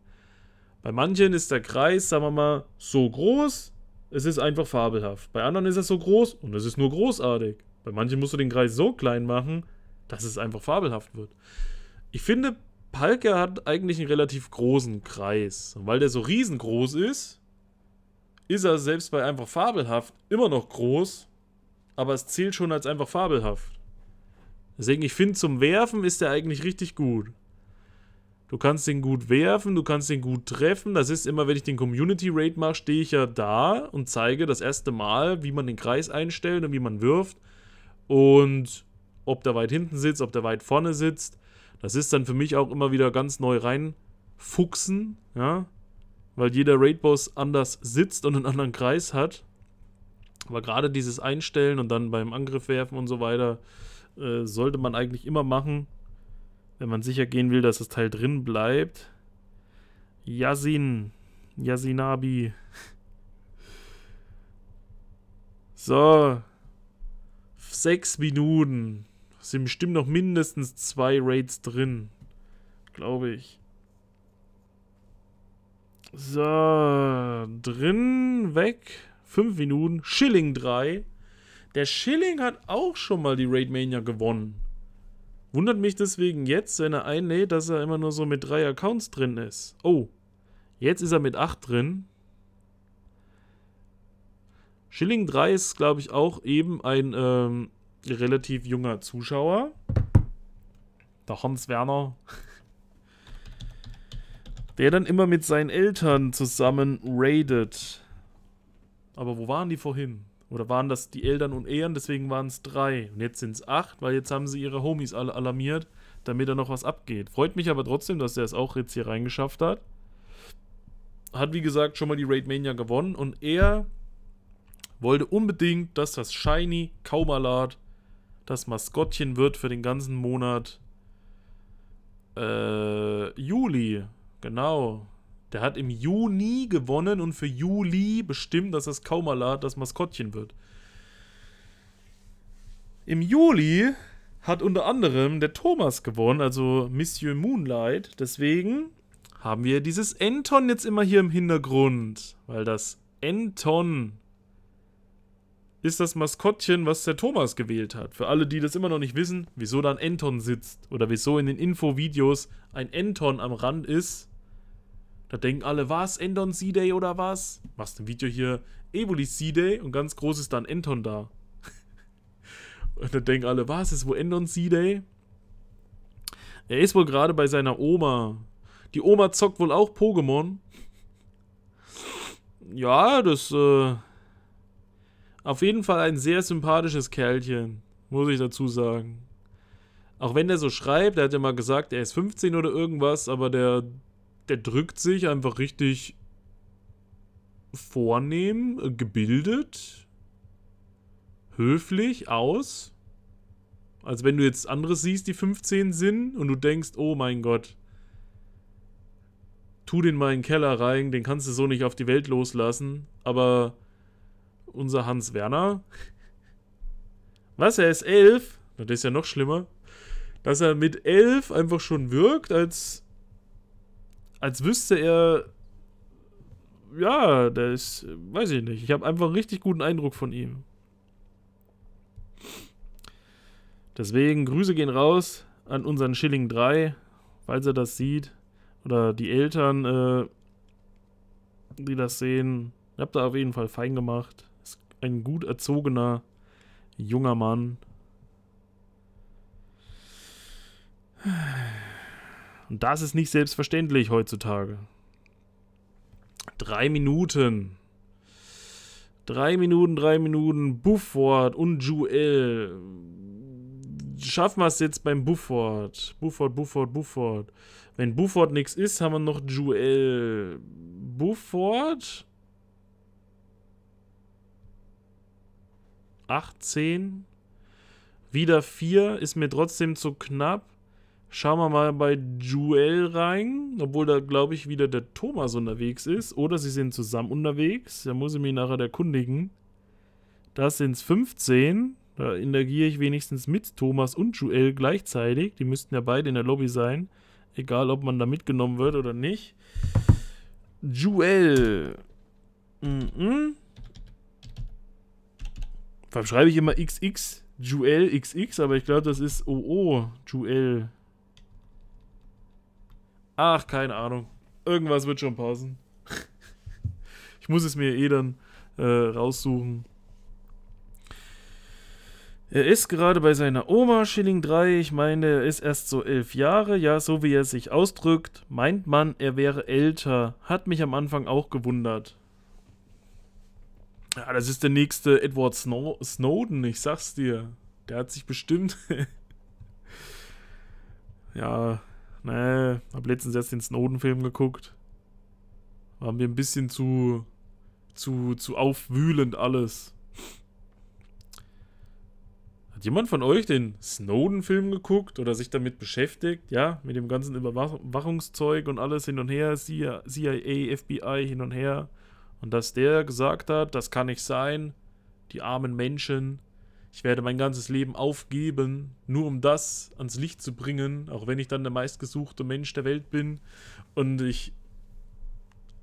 Bei manchen ist der Kreis, sagen wir mal, so groß, es ist einfach fabelhaft. Bei anderen ist es so groß und es ist nur großartig. Bei manchen musst du den Kreis so klein machen, dass es einfach fabelhaft wird. Ich finde, Palke hat eigentlich einen relativ großen Kreis. Und weil der so riesengroß ist, ist er selbst bei einfach fabelhaft immer noch groß, aber es zählt schon als einfach fabelhaft. Deswegen, ich finde, zum Werfen ist der eigentlich richtig gut. Du kannst den gut werfen, du kannst den gut treffen. Das ist immer, wenn ich den Community Raid mache, stehe ich ja da und zeige das erste Mal, wie man den Kreis einstellt und wie man wirft. Und ob der weit hinten sitzt, ob der weit vorne sitzt. Das ist dann für mich auch immer wieder ganz neu reinfuchsen, ja. Weil jeder Raid-Boss anders sitzt und einen anderen Kreis hat. Aber gerade dieses Einstellen und dann beim Angriff werfen und so weiter, äh, sollte man eigentlich immer machen, wenn man sicher gehen will, dass das Teil drin bleibt. Yasin. Yasinabi. So. Sechs Minuten. sind bestimmt noch mindestens zwei Raids drin. Glaube ich. So. Drin, weg. Fünf Minuten. Schilling drei. Der Schilling hat auch schon mal die Raidmania gewonnen. Wundert mich deswegen jetzt, wenn er einlädt, dass er immer nur so mit drei Accounts drin ist. Oh, jetzt ist er mit acht drin. Schilling 3 ist, glaube ich, auch eben ein ähm, relativ junger Zuschauer. Der Hans Werner. Der dann immer mit seinen Eltern zusammen raidet. Aber wo waren die vorhin? Oder waren das die Eltern und Ehren, deswegen waren es drei. Und jetzt sind es acht, weil jetzt haben sie ihre Homies alle alarmiert, damit da noch was abgeht. Freut mich aber trotzdem, dass er es auch jetzt hier reingeschafft hat. Hat, wie gesagt, schon mal die Raid Mania gewonnen. Und er wollte unbedingt, dass das Shiny Kaumalat das Maskottchen wird für den ganzen Monat äh, Juli. Genau. Der hat im Juni gewonnen und für Juli bestimmt, dass das Kaumala das Maskottchen wird. Im Juli hat unter anderem der Thomas gewonnen, also Monsieur Moonlight. Deswegen haben wir dieses Enton jetzt immer hier im Hintergrund, weil das Enton ist das Maskottchen, was der Thomas gewählt hat. Für alle, die das immer noch nicht wissen, wieso da ein Enton sitzt oder wieso in den Infovideos ein Enton am Rand ist, da denken alle, was? Endon C-Day oder was? Machst ein Video hier, Evoli C-Day und ganz groß ist dann Endon da. und da denken alle, was ist wo Endon C-Day? Er ist wohl gerade bei seiner Oma. Die Oma zockt wohl auch Pokémon. ja, das, äh, auf jeden Fall ein sehr sympathisches Kerlchen, muss ich dazu sagen. Auch wenn der so schreibt, der hat ja mal gesagt, er ist 15 oder irgendwas, aber der der drückt sich einfach richtig vornehm, gebildet, höflich aus. Als wenn du jetzt anderes siehst, die 15 sind, und du denkst, oh mein Gott, tu den mal in den Keller rein, den kannst du so nicht auf die Welt loslassen. Aber unser Hans Werner, was, er ist elf? Das ist ja noch schlimmer. Dass er mit elf einfach schon wirkt, als als wüsste er, ja, der ist, weiß ich nicht. Ich habe einfach einen richtig guten Eindruck von ihm. Deswegen Grüße gehen raus an unseren Schilling 3, falls er das sieht. Oder die Eltern, äh, die das sehen. Ihr habt da auf jeden Fall fein gemacht. Ist ein gut erzogener, junger Mann. Und das ist nicht selbstverständlich heutzutage. Drei Minuten. Drei Minuten, drei Minuten. Bufford und Jewel. Schaffen wir es jetzt beim Bufford. Bufford, Bufford, Bufford. Wenn Bufford nichts ist, haben wir noch Jewel. Bufford. 18. Wieder 4. Ist mir trotzdem zu knapp. Schauen wir mal bei Jewel rein, obwohl da, glaube ich, wieder der Thomas unterwegs ist. Oder sie sind zusammen unterwegs. Da muss ich mich nachher erkundigen. Das sind es 15. Da interagiere ich wenigstens mit Thomas und Joel gleichzeitig. Die müssten ja beide in der Lobby sein. Egal, ob man da mitgenommen wird oder nicht. Joel. Mhm. -mm. Warum schreibe ich immer XX? Joel XX, aber ich glaube, das ist OO. Joel. Ach, keine Ahnung. Irgendwas wird schon passen. ich muss es mir eh dann äh, raussuchen. Er ist gerade bei seiner Oma, Schilling 3. Ich meine, er ist erst so elf Jahre. Ja, so wie er sich ausdrückt, meint man, er wäre älter. Hat mich am Anfang auch gewundert. Ja, das ist der nächste Edward Snow Snowden, ich sag's dir. Der hat sich bestimmt. ja, Nee, hab letztens erst den Snowden-Film geguckt. War mir ein bisschen zu, zu, zu aufwühlend alles. Hat jemand von euch den Snowden-Film geguckt oder sich damit beschäftigt? Ja, mit dem ganzen Überwachungszeug und alles hin und her, CIA, FBI hin und her. Und dass der gesagt hat, das kann nicht sein, die armen Menschen, ich werde mein ganzes Leben aufgeben, nur um das ans Licht zu bringen, auch wenn ich dann der meistgesuchte Mensch der Welt bin und ich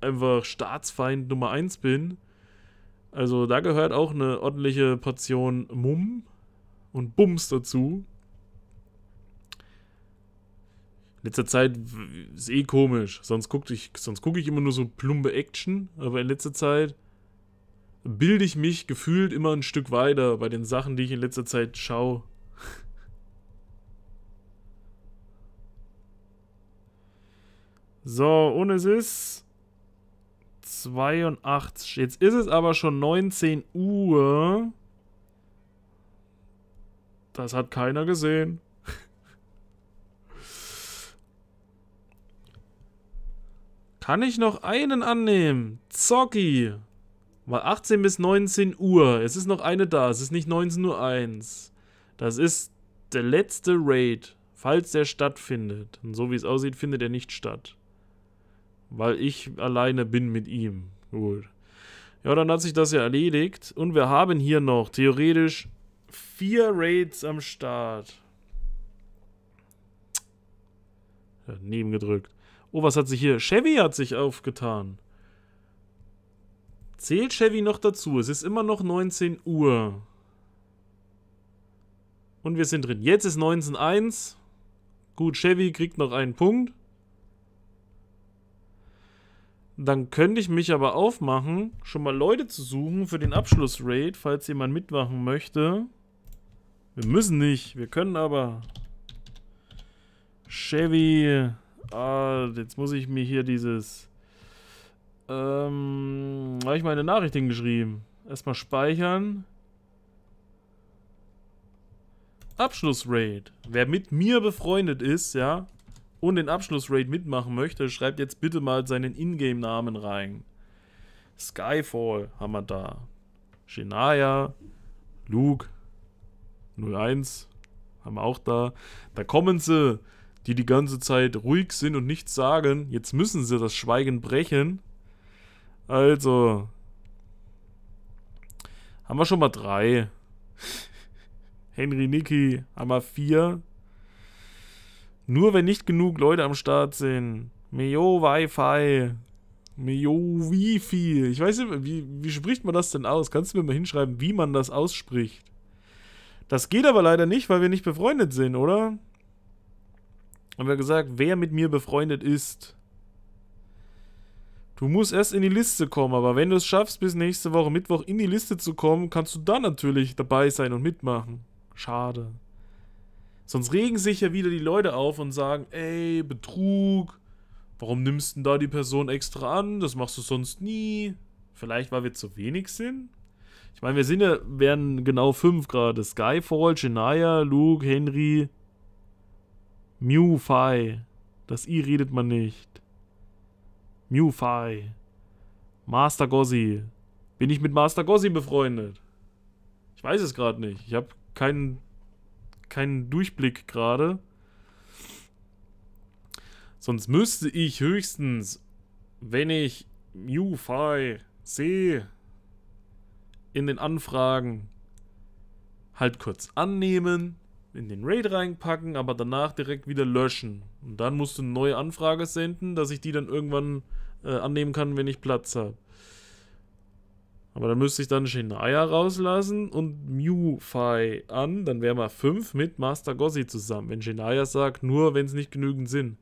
einfach Staatsfeind Nummer 1 bin. Also da gehört auch eine ordentliche Portion Mumm und Bums dazu. In letzter Zeit ist eh komisch. Sonst gucke ich, guck ich immer nur so plumbe Action. Aber in letzter Zeit bilde ich mich gefühlt immer ein Stück weiter bei den Sachen, die ich in letzter Zeit schaue. So, und es ist 82. Jetzt ist es aber schon 19 Uhr. Das hat keiner gesehen. Kann ich noch einen annehmen? Zocki. Mal 18 bis 19 Uhr. Es ist noch eine da. Es ist nicht 19.01 Uhr. Das ist der letzte Raid, falls der stattfindet. Und so wie es aussieht, findet er nicht statt. Weil ich alleine bin mit ihm. Gut. Ja, dann hat sich das ja erledigt. Und wir haben hier noch theoretisch vier Raids am Start. Daneben äh, gedrückt. Oh, was hat sich hier? Chevy hat sich aufgetan. Zählt Chevy noch dazu? Es ist immer noch 19 Uhr. Und wir sind drin. Jetzt ist 19.1. Gut, Chevy kriegt noch einen Punkt. Dann könnte ich mich aber aufmachen, schon mal Leute zu suchen für den Abschlussraid, falls jemand mitmachen möchte. Wir müssen nicht, wir können aber. Chevy. Ah, jetzt muss ich mir hier dieses ähm, habe ich meine Nachricht hingeschrieben. Erstmal speichern. Abschlussraid. Wer mit mir befreundet ist, ja, und den Abschlussraid mitmachen möchte, schreibt jetzt bitte mal seinen Ingame-Namen rein. Skyfall haben wir da. Shania, Luke, 01 haben wir auch da. Da kommen sie, die die ganze Zeit ruhig sind und nichts sagen. Jetzt müssen sie das Schweigen brechen. Also. Haben wir schon mal drei. Henry Nicky haben wir vier. Nur wenn nicht genug Leute am Start sind. Mio Wi-Fi. Mio Wi-Fi. Ich weiß nicht, wie, wie spricht man das denn aus? Kannst du mir mal hinschreiben, wie man das ausspricht? Das geht aber leider nicht, weil wir nicht befreundet sind, oder? Haben wir gesagt, wer mit mir befreundet ist, Du musst erst in die Liste kommen, aber wenn du es schaffst, bis nächste Woche Mittwoch in die Liste zu kommen, kannst du dann natürlich dabei sein und mitmachen. Schade. Sonst regen sich ja wieder die Leute auf und sagen, ey, Betrug. Warum nimmst du denn da die Person extra an? Das machst du sonst nie. Vielleicht, weil wir zu wenig sind? Ich meine, wir sind ja, wären genau fünf gerade. Skyfall, Shania, Luke, Henry, Mew, Fi. Das I redet man nicht. Mewfi. Master Gozzi. Bin ich mit Master Gozzi befreundet? Ich weiß es gerade nicht. Ich habe keinen, keinen Durchblick gerade. Sonst müsste ich höchstens, wenn ich Mewfi sehe, in den Anfragen halt kurz annehmen in den Raid reinpacken, aber danach direkt wieder löschen. Und dann musst du eine neue Anfrage senden, dass ich die dann irgendwann äh, annehmen kann, wenn ich Platz habe. Aber dann müsste ich dann Shania rauslassen und Mewfy an, dann wären wir fünf mit Master Gossi zusammen, wenn Shania sagt, nur wenn es nicht genügend sind.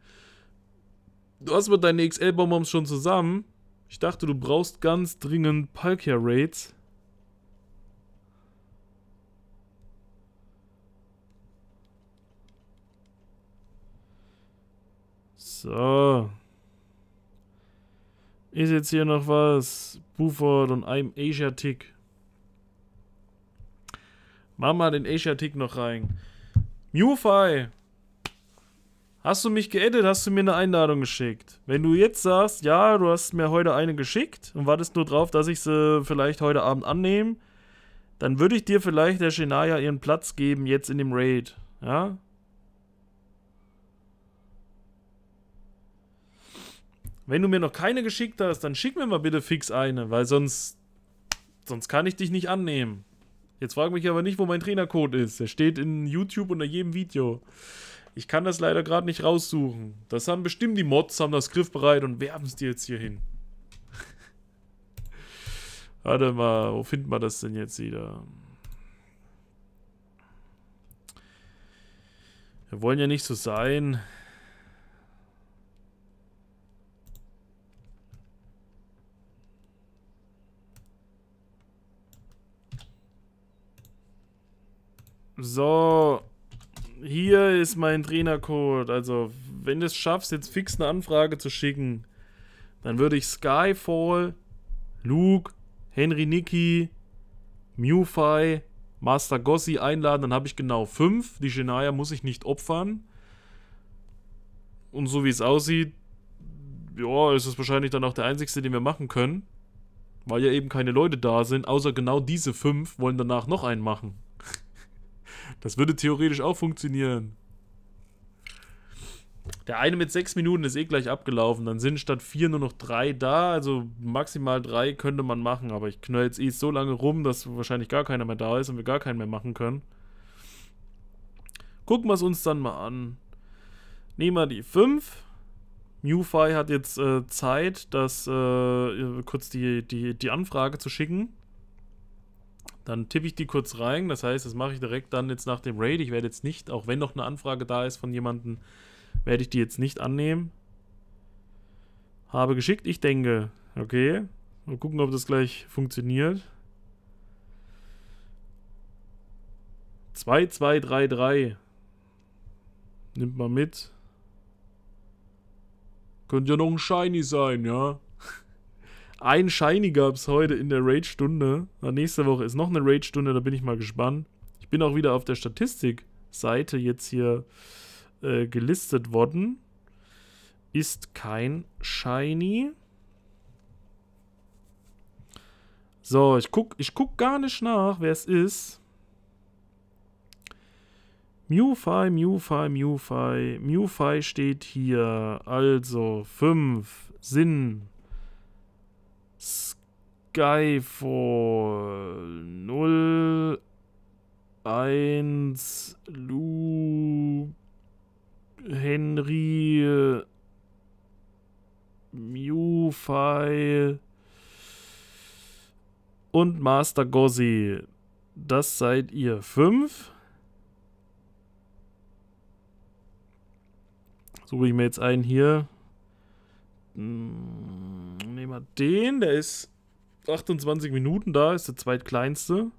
Du hast mit deinen XL-Bonbons schon zusammen. Ich dachte, du brauchst ganz dringend Palkia-Raids. So. Ist jetzt hier noch was? Buford und einem Asiatic. Mach mal den Asiatic noch rein. Mufai! Hast du mich geedit? Hast du mir eine Einladung geschickt? Wenn du jetzt sagst, ja, du hast mir heute eine geschickt und wartest nur drauf, dass ich sie vielleicht heute Abend annehme, dann würde ich dir vielleicht der Shania ihren Platz geben jetzt in dem Raid. Ja? Wenn du mir noch keine geschickt hast, dann schick mir mal bitte fix eine, weil sonst, sonst kann ich dich nicht annehmen. Jetzt frag mich aber nicht, wo mein Trainercode ist. Der steht in YouTube unter jedem Video. Ich kann das leider gerade nicht raussuchen. Das haben bestimmt die Mods, haben das griffbereit und werben es dir jetzt hier hin. Warte mal, wo finden wir das denn jetzt wieder? Wir wollen ja nicht so sein. So, hier ist mein Trainercode. Also, wenn du es schaffst, jetzt fix eine Anfrage zu schicken, dann würde ich Skyfall, Luke, Henry Nicky, Mewfi, Master Gossi einladen. Dann habe ich genau fünf. Die Genaya muss ich nicht opfern. Und so wie es aussieht, ja, ist es wahrscheinlich dann auch der einzigste, den wir machen können. Weil ja eben keine Leute da sind, außer genau diese fünf wollen danach noch einen machen. Das würde theoretisch auch funktionieren. Der eine mit sechs Minuten ist eh gleich abgelaufen. Dann sind statt vier nur noch drei da. Also maximal drei könnte man machen. Aber ich knall jetzt eh so lange rum, dass wahrscheinlich gar keiner mehr da ist und wir gar keinen mehr machen können. Gucken wir es uns dann mal an. Nehmen wir die fünf. MuFi hat jetzt äh, Zeit, das äh, kurz die, die, die Anfrage zu schicken. Dann tippe ich die kurz rein. Das heißt, das mache ich direkt dann jetzt nach dem Raid. Ich werde jetzt nicht, auch wenn noch eine Anfrage da ist von jemandem, werde ich die jetzt nicht annehmen. Habe geschickt, ich denke. Okay. Mal gucken, ob das gleich funktioniert. 2233. Nimmt mal mit. Könnte ja noch ein Shiny sein, ja. Ein Shiny gab es heute in der Raid-Stunde. Nächste Woche ist noch eine Raid-Stunde, da bin ich mal gespannt. Ich bin auch wieder auf der Statistik-Seite jetzt hier äh, gelistet worden. Ist kein Shiny. So, ich guck, ich guck gar nicht nach, wer es ist. Mewfy, Mewfy, Mewfy. Mewfy steht hier. Also 5 Sinn Skyfall 0 1 Lu Henry Mufai und Master Gossi. Das seid ihr fünf. Suche ich mir jetzt einen hier. Hm, nehmen wir den, der ist 28 Minuten da, ist der zweitkleinste.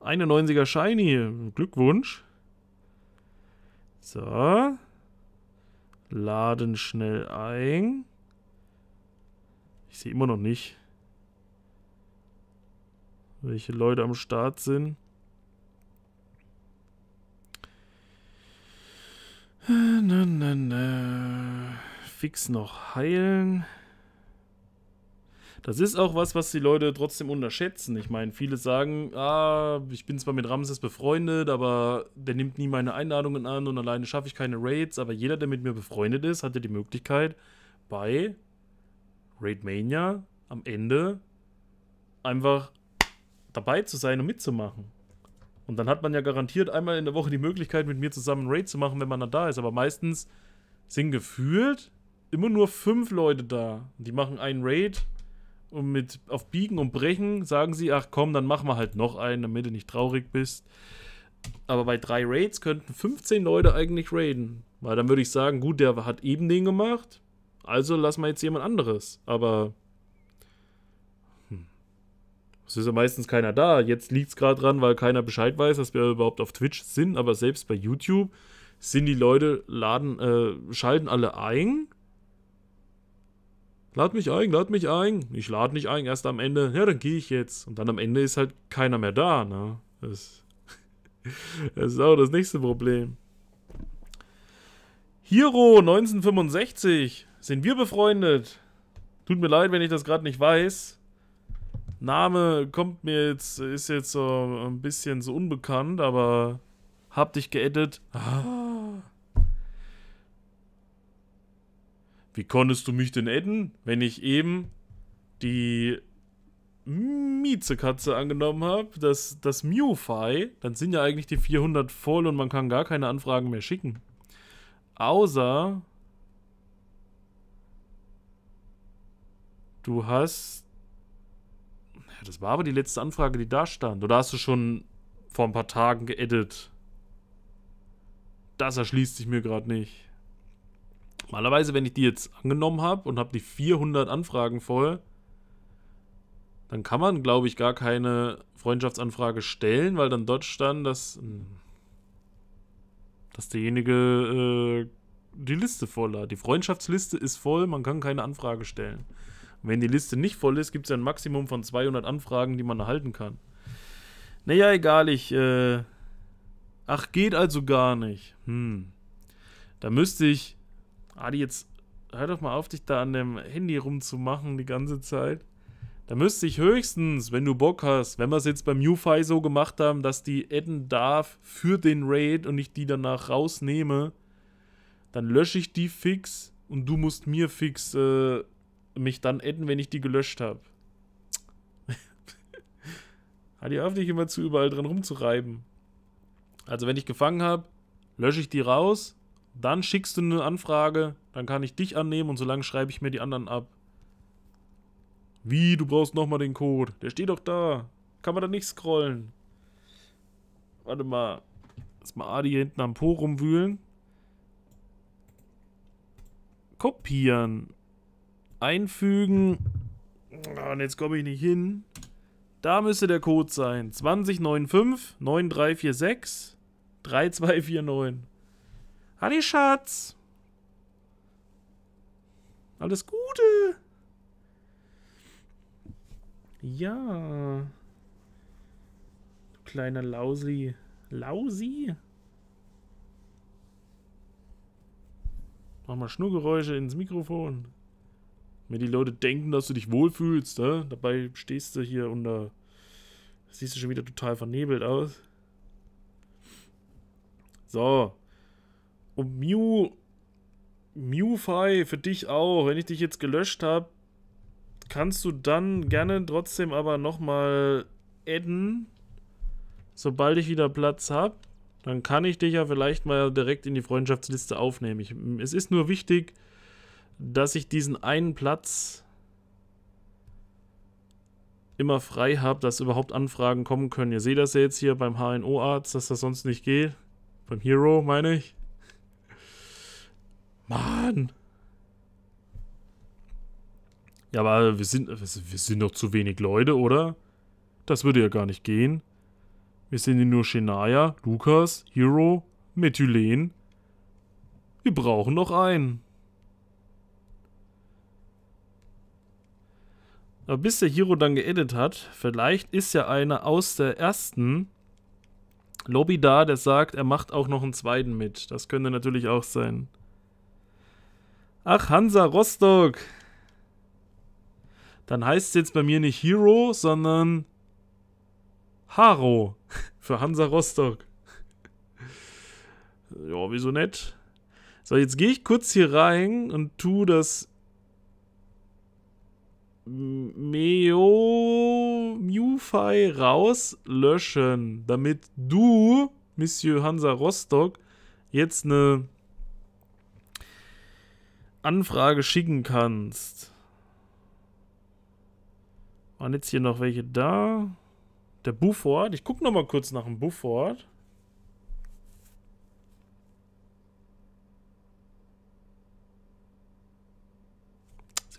91er Shiny, Glückwunsch. So. Laden schnell ein. Ich sehe immer noch nicht, welche Leute am Start sind. Na, na, na. Fix noch heilen. Das ist auch was, was die Leute trotzdem unterschätzen. Ich meine, viele sagen, ah, ich bin zwar mit Ramses befreundet, aber der nimmt nie meine Einladungen an und alleine schaffe ich keine Raids. Aber jeder, der mit mir befreundet ist, hatte die Möglichkeit, bei Raidmania am Ende einfach dabei zu sein und mitzumachen. Und dann hat man ja garantiert einmal in der Woche die Möglichkeit, mit mir zusammen einen Raid zu machen, wenn man dann da ist. Aber meistens sind gefühlt immer nur fünf Leute da. Die machen einen Raid und mit auf Biegen und Brechen sagen sie, ach komm, dann machen wir halt noch einen, damit du nicht traurig bist. Aber bei drei Raids könnten 15 Leute eigentlich raiden. Weil dann würde ich sagen, gut, der hat eben den gemacht, also lass mal jetzt jemand anderes. Aber hm. es ist ja meistens keiner da. Jetzt liegt es gerade dran, weil keiner Bescheid weiß, dass wir überhaupt auf Twitch sind. Aber selbst bei YouTube sind die Leute, laden, äh, schalten alle ein Lad mich ein, lad mich ein. Ich lade nicht ein, erst am Ende. Ja, dann gehe ich jetzt. Und dann am Ende ist halt keiner mehr da, ne? Das, das ist auch das nächste Problem. Hiro 1965. Sind wir befreundet? Tut mir leid, wenn ich das gerade nicht weiß. Name kommt mir jetzt, ist jetzt so ein bisschen so unbekannt, aber hab dich geedit. Ah. Wie konntest du mich denn adden, wenn ich eben die Miezekatze angenommen habe, das, das Mewfy, dann sind ja eigentlich die 400 voll und man kann gar keine Anfragen mehr schicken. Außer du hast... Das war aber die letzte Anfrage, die da stand. Oder hast du schon vor ein paar Tagen geedit? Das erschließt sich mir gerade nicht. Normalerweise, wenn ich die jetzt angenommen habe und habe die 400 Anfragen voll, dann kann man, glaube ich, gar keine Freundschaftsanfrage stellen, weil dann dort stand, dass, hm, dass derjenige äh, die Liste voll hat. Die Freundschaftsliste ist voll, man kann keine Anfrage stellen. Und wenn die Liste nicht voll ist, gibt es ja ein Maximum von 200 Anfragen, die man erhalten kann. Naja, egal, ich... Äh ach, geht also gar nicht. Hm. Da müsste ich Adi, jetzt hör doch mal auf, dich da an dem Handy rumzumachen die ganze Zeit. Da müsste ich höchstens, wenn du Bock hast, wenn wir es jetzt beim UFI so gemacht haben, dass die adden darf für den Raid und ich die danach rausnehme, dann lösche ich die fix und du musst mir fix äh, mich dann adden, wenn ich die gelöscht habe. Hat die auf, dich immer zu überall dran rumzureiben. Also wenn ich gefangen habe, lösche ich die raus dann schickst du eine Anfrage, dann kann ich dich annehmen und solange schreibe ich mir die anderen ab. Wie, du brauchst nochmal den Code. Der steht doch da. Kann man da nicht scrollen. Warte mal. Lass mal Adi hier hinten am Po rumwühlen. Kopieren. Einfügen. Ah, und jetzt komme ich nicht hin. Da müsste der Code sein. 2095 9346 3249. Adi, Schatz. Alles Gute. Ja. Du kleiner Lausi. Lausi? Mach mal Schnurgeräusche ins Mikrofon. Wenn die Leute denken, dass du dich wohlfühlst, ne? dabei stehst du hier unter. Siehst du schon wieder total vernebelt aus. So. Und Mew, MewFi für dich auch. Wenn ich dich jetzt gelöscht habe, kannst du dann gerne trotzdem aber nochmal adden, sobald ich wieder Platz habe. Dann kann ich dich ja vielleicht mal direkt in die Freundschaftsliste aufnehmen. Ich, es ist nur wichtig, dass ich diesen einen Platz immer frei habe, dass überhaupt Anfragen kommen können. Ihr seht das ja jetzt hier beim HNO-Arzt, dass das sonst nicht geht. Beim Hero meine ich. Mann! Ja, aber wir sind, also wir sind doch zu wenig Leute, oder? Das würde ja gar nicht gehen. Wir sind ja nur Shenaya, Lukas, Hero, Methylen. Wir brauchen noch einen. Aber bis der Hero dann geedit hat, vielleicht ist ja einer aus der ersten Lobby da, der sagt, er macht auch noch einen zweiten mit. Das könnte natürlich auch sein. Ach, Hansa Rostock. Dann heißt es jetzt bei mir nicht Hero, sondern Haro für Hansa Rostock. ja, wieso nett? So, jetzt gehe ich kurz hier rein und tu das Meo Mufai rauslöschen, damit du, Monsieur Hansa Rostock, jetzt eine Anfrage schicken kannst. Waren jetzt hier noch welche da? Der Buford. Ich gucke nochmal kurz nach dem Buford.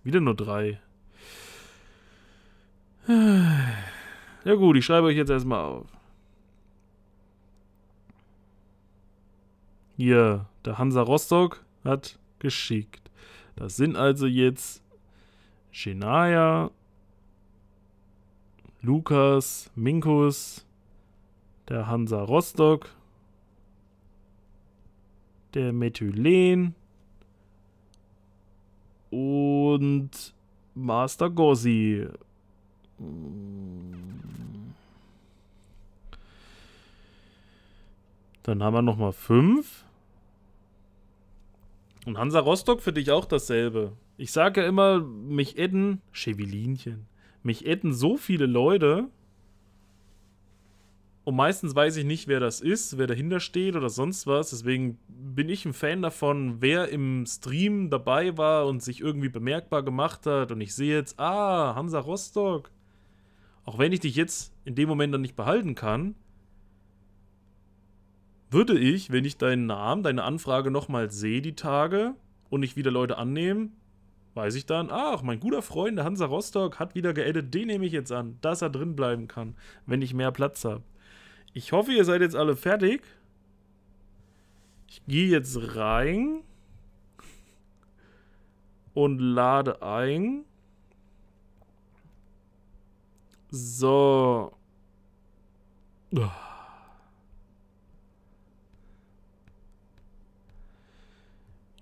Wieder nur drei. Ja gut, ich schreibe euch jetzt erstmal auf. Hier, der Hansa Rostock hat geschickt. Das sind also jetzt Shenaya, Lukas, Minkus, der Hansa Rostock, der Methylen und Master Gossi. Dann haben wir nochmal 5. Und Hansa Rostock für dich auch dasselbe. Ich sage ja immer, mich etten, Chevilinchen, mich etten so viele Leute. Und meistens weiß ich nicht, wer das ist, wer dahinter steht oder sonst was. Deswegen bin ich ein Fan davon, wer im Stream dabei war und sich irgendwie bemerkbar gemacht hat. Und ich sehe jetzt, ah, Hansa Rostock. Auch wenn ich dich jetzt in dem Moment dann nicht behalten kann, würde ich, wenn ich deinen Namen, deine Anfrage nochmal sehe, die Tage, und nicht wieder Leute annehme, weiß ich dann, ach, mein guter Freund, der Hansa Rostock, hat wieder geedit, den nehme ich jetzt an, dass er drin bleiben kann, wenn ich mehr Platz habe. Ich hoffe, ihr seid jetzt alle fertig. Ich gehe jetzt rein und lade ein. So. Oh.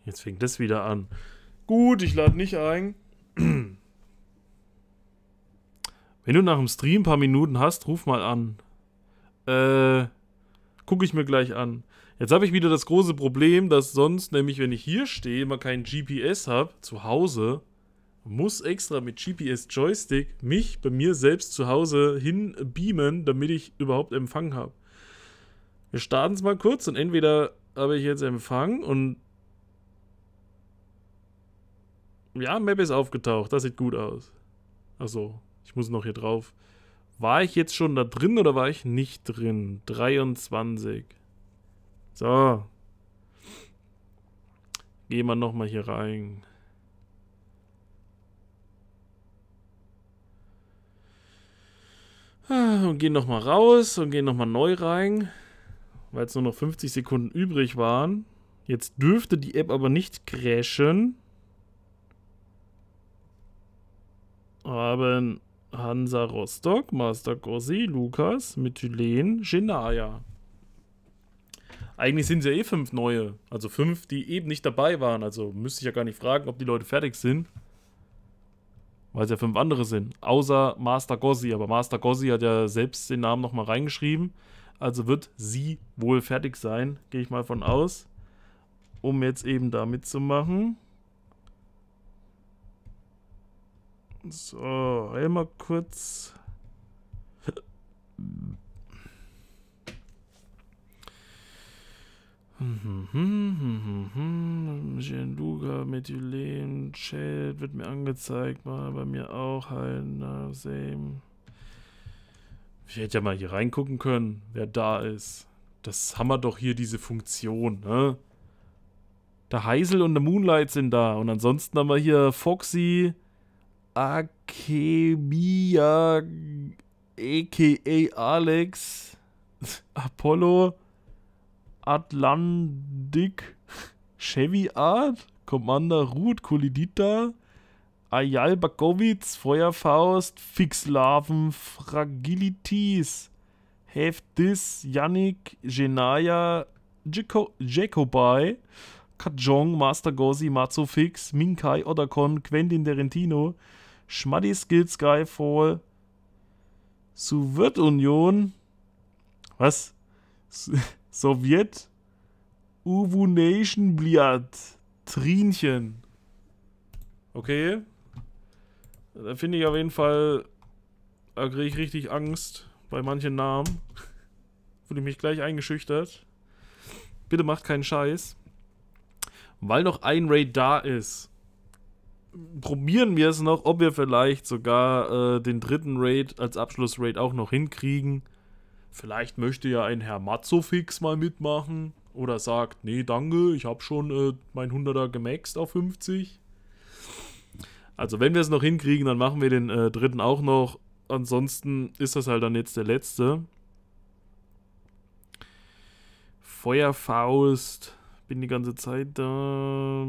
Jetzt fängt das wieder an. Gut, ich lade nicht ein. Wenn du nach dem Stream ein paar Minuten hast, ruf mal an. Äh, gucke ich mir gleich an. Jetzt habe ich wieder das große Problem, dass sonst, nämlich wenn ich hier stehe, immer kein GPS habe, zu Hause, muss extra mit GPS-Joystick mich bei mir selbst zu Hause hin beamen, damit ich überhaupt Empfang habe. Wir starten es mal kurz und entweder habe ich jetzt Empfang und Ja, Map ist aufgetaucht. Das sieht gut aus. Achso, ich muss noch hier drauf. War ich jetzt schon da drin oder war ich nicht drin? 23. So. Gehen wir nochmal hier rein. Und gehen nochmal raus und gehen nochmal neu rein, weil es nur noch 50 Sekunden übrig waren. Jetzt dürfte die App aber nicht crashen. haben Hansa Rostock, Master Gossi, Lukas, Methylen, Shinaya. Eigentlich sind es ja eh fünf neue. Also fünf, die eben nicht dabei waren. Also müsste ich ja gar nicht fragen, ob die Leute fertig sind. Weil es ja fünf andere sind. Außer Master Gossi. Aber Master Gossi hat ja selbst den Namen nochmal reingeschrieben. Also wird sie wohl fertig sein. Gehe ich mal von aus. Um jetzt eben da mitzumachen. So, einmal kurz. Luga, Methylen, Chat wird mir angezeigt, mal bei mir auch halt, na, same. Ich hätte ja mal hier reingucken können, wer da ist. Das haben wir doch hier, diese Funktion, ne? Der Heisel und der Moonlight sind da. Und ansonsten haben wir hier Foxy, Akemia, a.k.a. Alex, Apollo, Atlantik, Chevy Art, Commander Ruth, Kolidita, Ayal Bakowitz, Feuerfaust, Fixlarven, Fragilities, Heftis, Yannick, Genaya, Jaco Jacobai, Kajong, Master Gozi, Matzo Fix, Minkai, Otakon, Quentin Derentino, Schmaddy Skill Skyfall, Sowjetunion, was? Sowjet, Uvu Nation Bliat, Trinchen. Okay. Da finde ich auf jeden Fall, da kriege ich richtig Angst bei manchen Namen. Fühle ich mich gleich eingeschüchtert. Bitte macht keinen Scheiß. Weil noch ein Raid da ist probieren wir es noch, ob wir vielleicht sogar äh, den dritten Raid als Abschlussraid auch noch hinkriegen. Vielleicht möchte ja ein Herr Matzofix mal mitmachen oder sagt, nee, danke, ich habe schon äh, mein 100er gemaxt auf 50. Also wenn wir es noch hinkriegen, dann machen wir den äh, dritten auch noch. Ansonsten ist das halt dann jetzt der letzte. Feuerfaust. Bin die ganze Zeit da.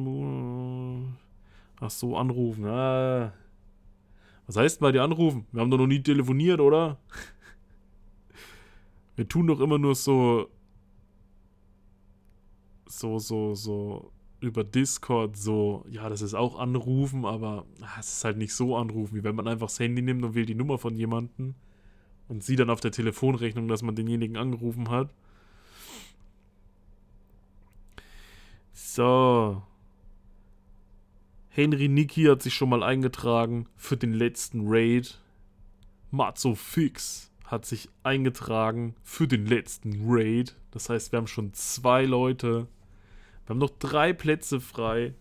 Ach so, anrufen. Ah. Was heißt mal die anrufen? Wir haben doch noch nie telefoniert, oder? Wir tun doch immer nur so. So, so, so. Über Discord so. Ja, das ist auch anrufen, aber ah, es ist halt nicht so anrufen, wie wenn man einfach das Handy nimmt und will die Nummer von jemandem und sieht dann auf der Telefonrechnung, dass man denjenigen angerufen hat. So. Henry Niki hat sich schon mal eingetragen für den letzten Raid. Matzo Fix hat sich eingetragen für den letzten Raid. Das heißt, wir haben schon zwei Leute. Wir haben noch drei Plätze frei.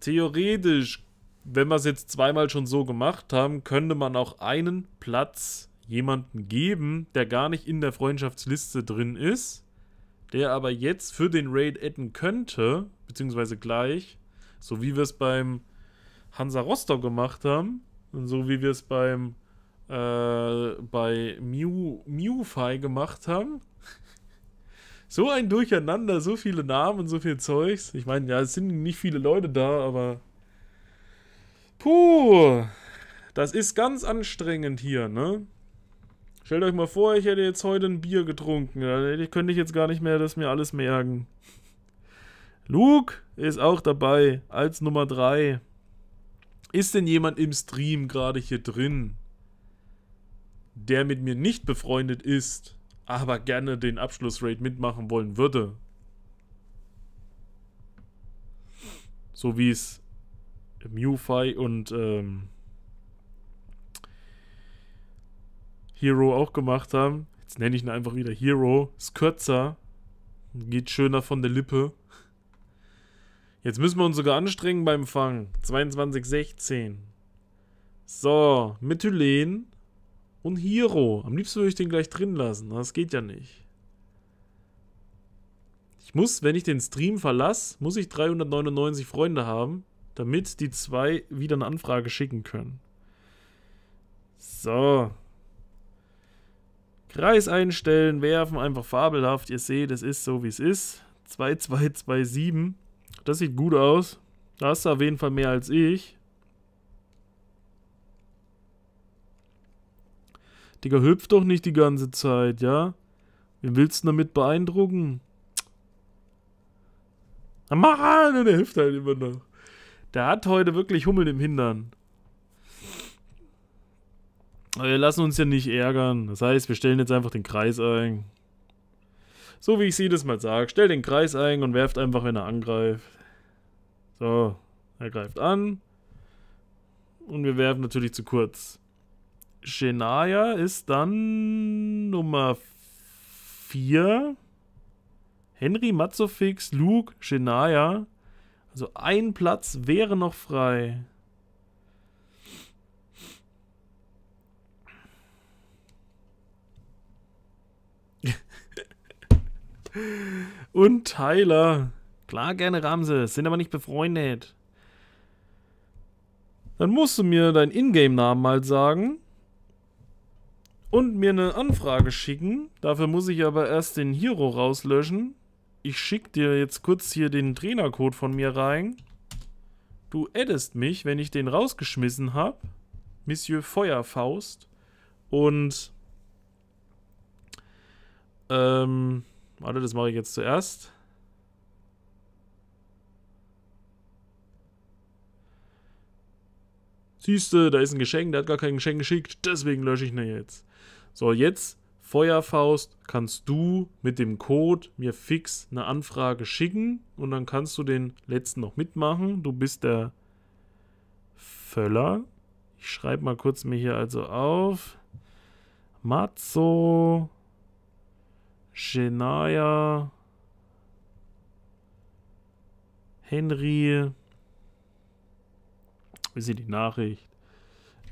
Theoretisch, wenn wir es jetzt zweimal schon so gemacht haben, könnte man auch einen Platz jemanden geben, der gar nicht in der Freundschaftsliste drin ist, der aber jetzt für den Raid adden könnte, beziehungsweise gleich, so wie wir es beim Hansa Rostock gemacht haben, so wie wir es beim äh, bei Mew, Mewfy gemacht haben. so ein Durcheinander, so viele Namen, so viel Zeugs. Ich meine, ja, es sind nicht viele Leute da, aber puh, das ist ganz anstrengend hier, ne? Stellt euch mal vor, ich hätte jetzt heute ein Bier getrunken. Da könnte ich jetzt gar nicht mehr das mir alles merken. Luke ist auch dabei als Nummer 3. Ist denn jemand im Stream gerade hier drin, der mit mir nicht befreundet ist, aber gerne den Abschlussrate mitmachen wollen würde? So wie es MuFi und ähm, Hero auch gemacht haben. Jetzt nenne ich ihn einfach wieder Hero. Ist kürzer. Geht schöner von der Lippe. Jetzt müssen wir uns sogar anstrengen beim Fangen. 22,16. So, Methylen und Hiro. Am liebsten würde ich den gleich drin lassen. Das geht ja nicht. Ich muss, wenn ich den Stream verlasse, muss ich 399 Freunde haben, damit die zwei wieder eine Anfrage schicken können. So. Kreis einstellen, werfen, einfach fabelhaft. Ihr seht, es ist so, wie es ist. 2227. Das sieht gut aus. Da hast du auf jeden Fall mehr als ich. Digga, hüpf doch nicht die ganze Zeit, ja? Wen willst du damit beeindrucken? Mann, der hilft halt immer noch. Der hat heute wirklich Hummel im Hintern. Aber äh, wir lassen uns ja nicht ärgern. Das heißt, wir stellen jetzt einfach den Kreis ein. So wie ich sie das Mal sage. Stell den Kreis ein und werft einfach, wenn er angreift. So, er greift an. Und wir werfen natürlich zu kurz. Shenaya ist dann Nummer 4. Henry Mazofix, Luke, Shenaya. Also ein Platz wäre noch frei. Und Tyler. Klar, gerne Ramses, sind aber nicht befreundet. Dann musst du mir deinen Ingame-Namen halt sagen. Und mir eine Anfrage schicken. Dafür muss ich aber erst den Hero rauslöschen. Ich schicke dir jetzt kurz hier den Trainercode von mir rein. Du addest mich, wenn ich den rausgeschmissen habe. Monsieur Feuerfaust. Und... Ähm... Warte, das mache ich jetzt zuerst. Siehste, da ist ein Geschenk, der hat gar kein Geschenk geschickt, deswegen lösche ich ihn jetzt. So, jetzt, Feuerfaust, kannst du mit dem Code mir fix eine Anfrage schicken und dann kannst du den letzten noch mitmachen. Du bist der Völler. Ich schreibe mal kurz mir hier also auf. Matzo Shania, Henry, wie sieht die Nachricht?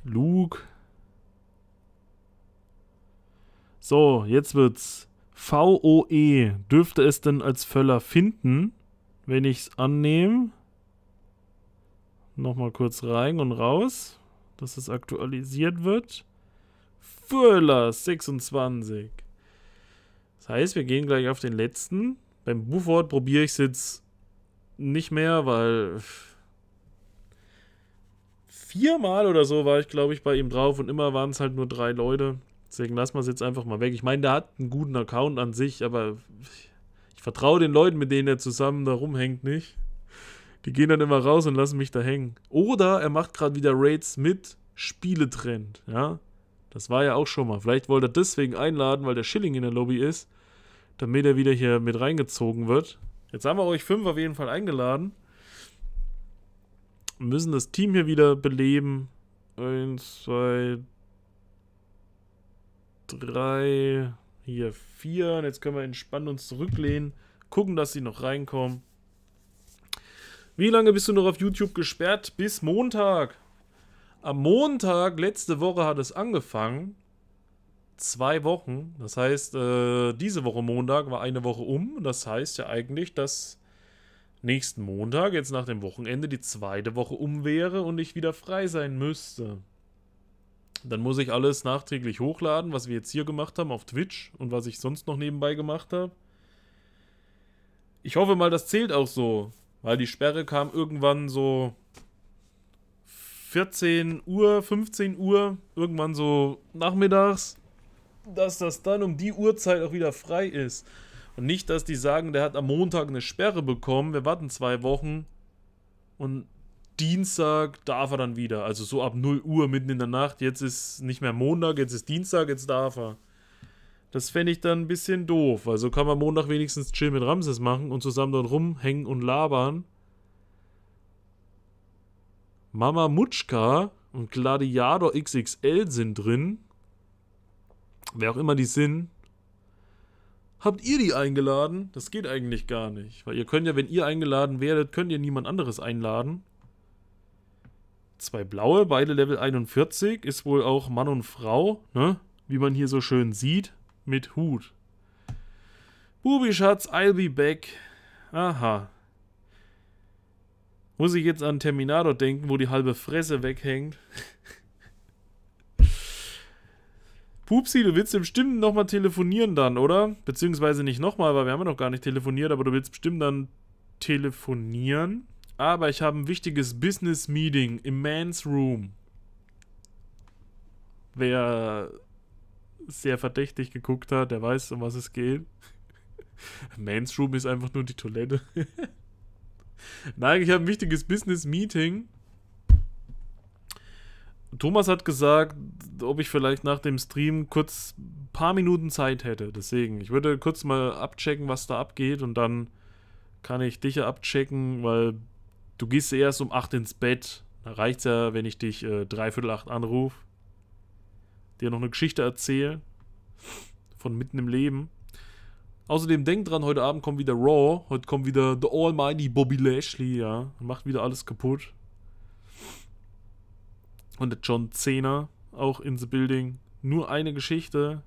Luke. So, jetzt wird's. VOE dürfte es denn als Völler finden, wenn ich's annehme. Nochmal kurz rein und raus, dass es aktualisiert wird. Völler 26. Das heißt, wir gehen gleich auf den letzten. Beim Bufford probiere ich es jetzt nicht mehr, weil viermal oder so war ich, glaube ich, bei ihm drauf und immer waren es halt nur drei Leute. Deswegen lassen wir es jetzt einfach mal weg. Ich meine, der hat einen guten Account an sich, aber ich vertraue den Leuten, mit denen er zusammen da rumhängt, nicht. Die gehen dann immer raus und lassen mich da hängen. Oder er macht gerade wieder Raids mit Spieletrend, ja. Das war ja auch schon mal. Vielleicht wollte er deswegen einladen, weil der Schilling in der Lobby ist, damit er wieder hier mit reingezogen wird. Jetzt haben wir euch fünf auf jeden Fall eingeladen. Wir müssen das Team hier wieder beleben. Eins, zwei, drei, hier vier. Und jetzt können wir entspannt uns zurücklehnen. Gucken, dass sie noch reinkommen. Wie lange bist du noch auf YouTube gesperrt? Bis Montag. Am Montag, letzte Woche hat es angefangen. Zwei Wochen. Das heißt, äh, diese Woche Montag war eine Woche um. Das heißt ja eigentlich, dass nächsten Montag, jetzt nach dem Wochenende, die zweite Woche um wäre und ich wieder frei sein müsste. Dann muss ich alles nachträglich hochladen, was wir jetzt hier gemacht haben auf Twitch und was ich sonst noch nebenbei gemacht habe. Ich hoffe mal, das zählt auch so, weil die Sperre kam irgendwann so 14 Uhr, 15 Uhr, irgendwann so nachmittags, dass das dann um die Uhrzeit auch wieder frei ist. Und nicht, dass die sagen, der hat am Montag eine Sperre bekommen, wir warten zwei Wochen und Dienstag darf er dann wieder. Also so ab 0 Uhr mitten in der Nacht, jetzt ist nicht mehr Montag, jetzt ist Dienstag, jetzt darf er. Das fände ich dann ein bisschen doof, Also kann man Montag wenigstens Chill mit Ramses machen und zusammen dort rumhängen und labern. Mama Mutschka und Gladiator XXL sind drin. Wer auch immer die sind. Habt ihr die eingeladen? Das geht eigentlich gar nicht. Weil ihr könnt ja, wenn ihr eingeladen werdet, könnt ihr niemand anderes einladen. Zwei blaue, beide Level 41. Ist wohl auch Mann und Frau, ne? Wie man hier so schön sieht. Mit Hut. Bubi Schatz, I'll be back. Aha. Muss ich jetzt an Terminator denken, wo die halbe Fresse weghängt? Pupsi, du willst bestimmt nochmal telefonieren dann, oder? Beziehungsweise nicht nochmal, weil wir haben ja noch gar nicht telefoniert, aber du willst bestimmt dann telefonieren. Aber ich habe ein wichtiges Business-Meeting im Man's Room. Wer sehr verdächtig geguckt hat, der weiß, um was es geht. Man's Room ist einfach nur die Toilette. Nein, ich habe ein wichtiges Business-Meeting. Thomas hat gesagt, ob ich vielleicht nach dem Stream kurz ein paar Minuten Zeit hätte. Deswegen, ich würde kurz mal abchecken, was da abgeht und dann kann ich dich ja abchecken, weil du gehst erst um 8 ins Bett. Da reicht es ja, wenn ich dich äh, dreiviertel acht anrufe, dir noch eine Geschichte erzähle von mitten im Leben. Außerdem denkt dran, heute Abend kommt wieder Raw. Heute kommt wieder The Almighty Bobby Lashley, ja. Macht wieder alles kaputt. Und der John Cena auch in the building. Nur eine Geschichte.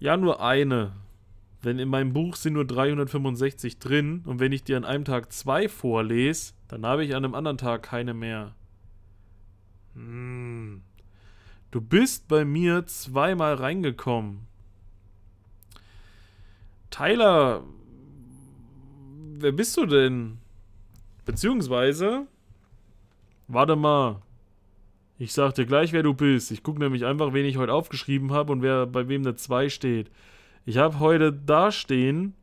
Ja, nur eine. Wenn in meinem Buch sind nur 365 drin und wenn ich dir an einem Tag zwei vorlese, dann habe ich an einem anderen Tag keine mehr. Hm. Du bist bei mir zweimal reingekommen. Tyler, wer bist du denn? Beziehungsweise, warte mal. Ich sag dir gleich, wer du bist. Ich gucke nämlich einfach, wen ich heute aufgeschrieben habe und wer bei wem eine 2 steht. Ich habe heute da stehen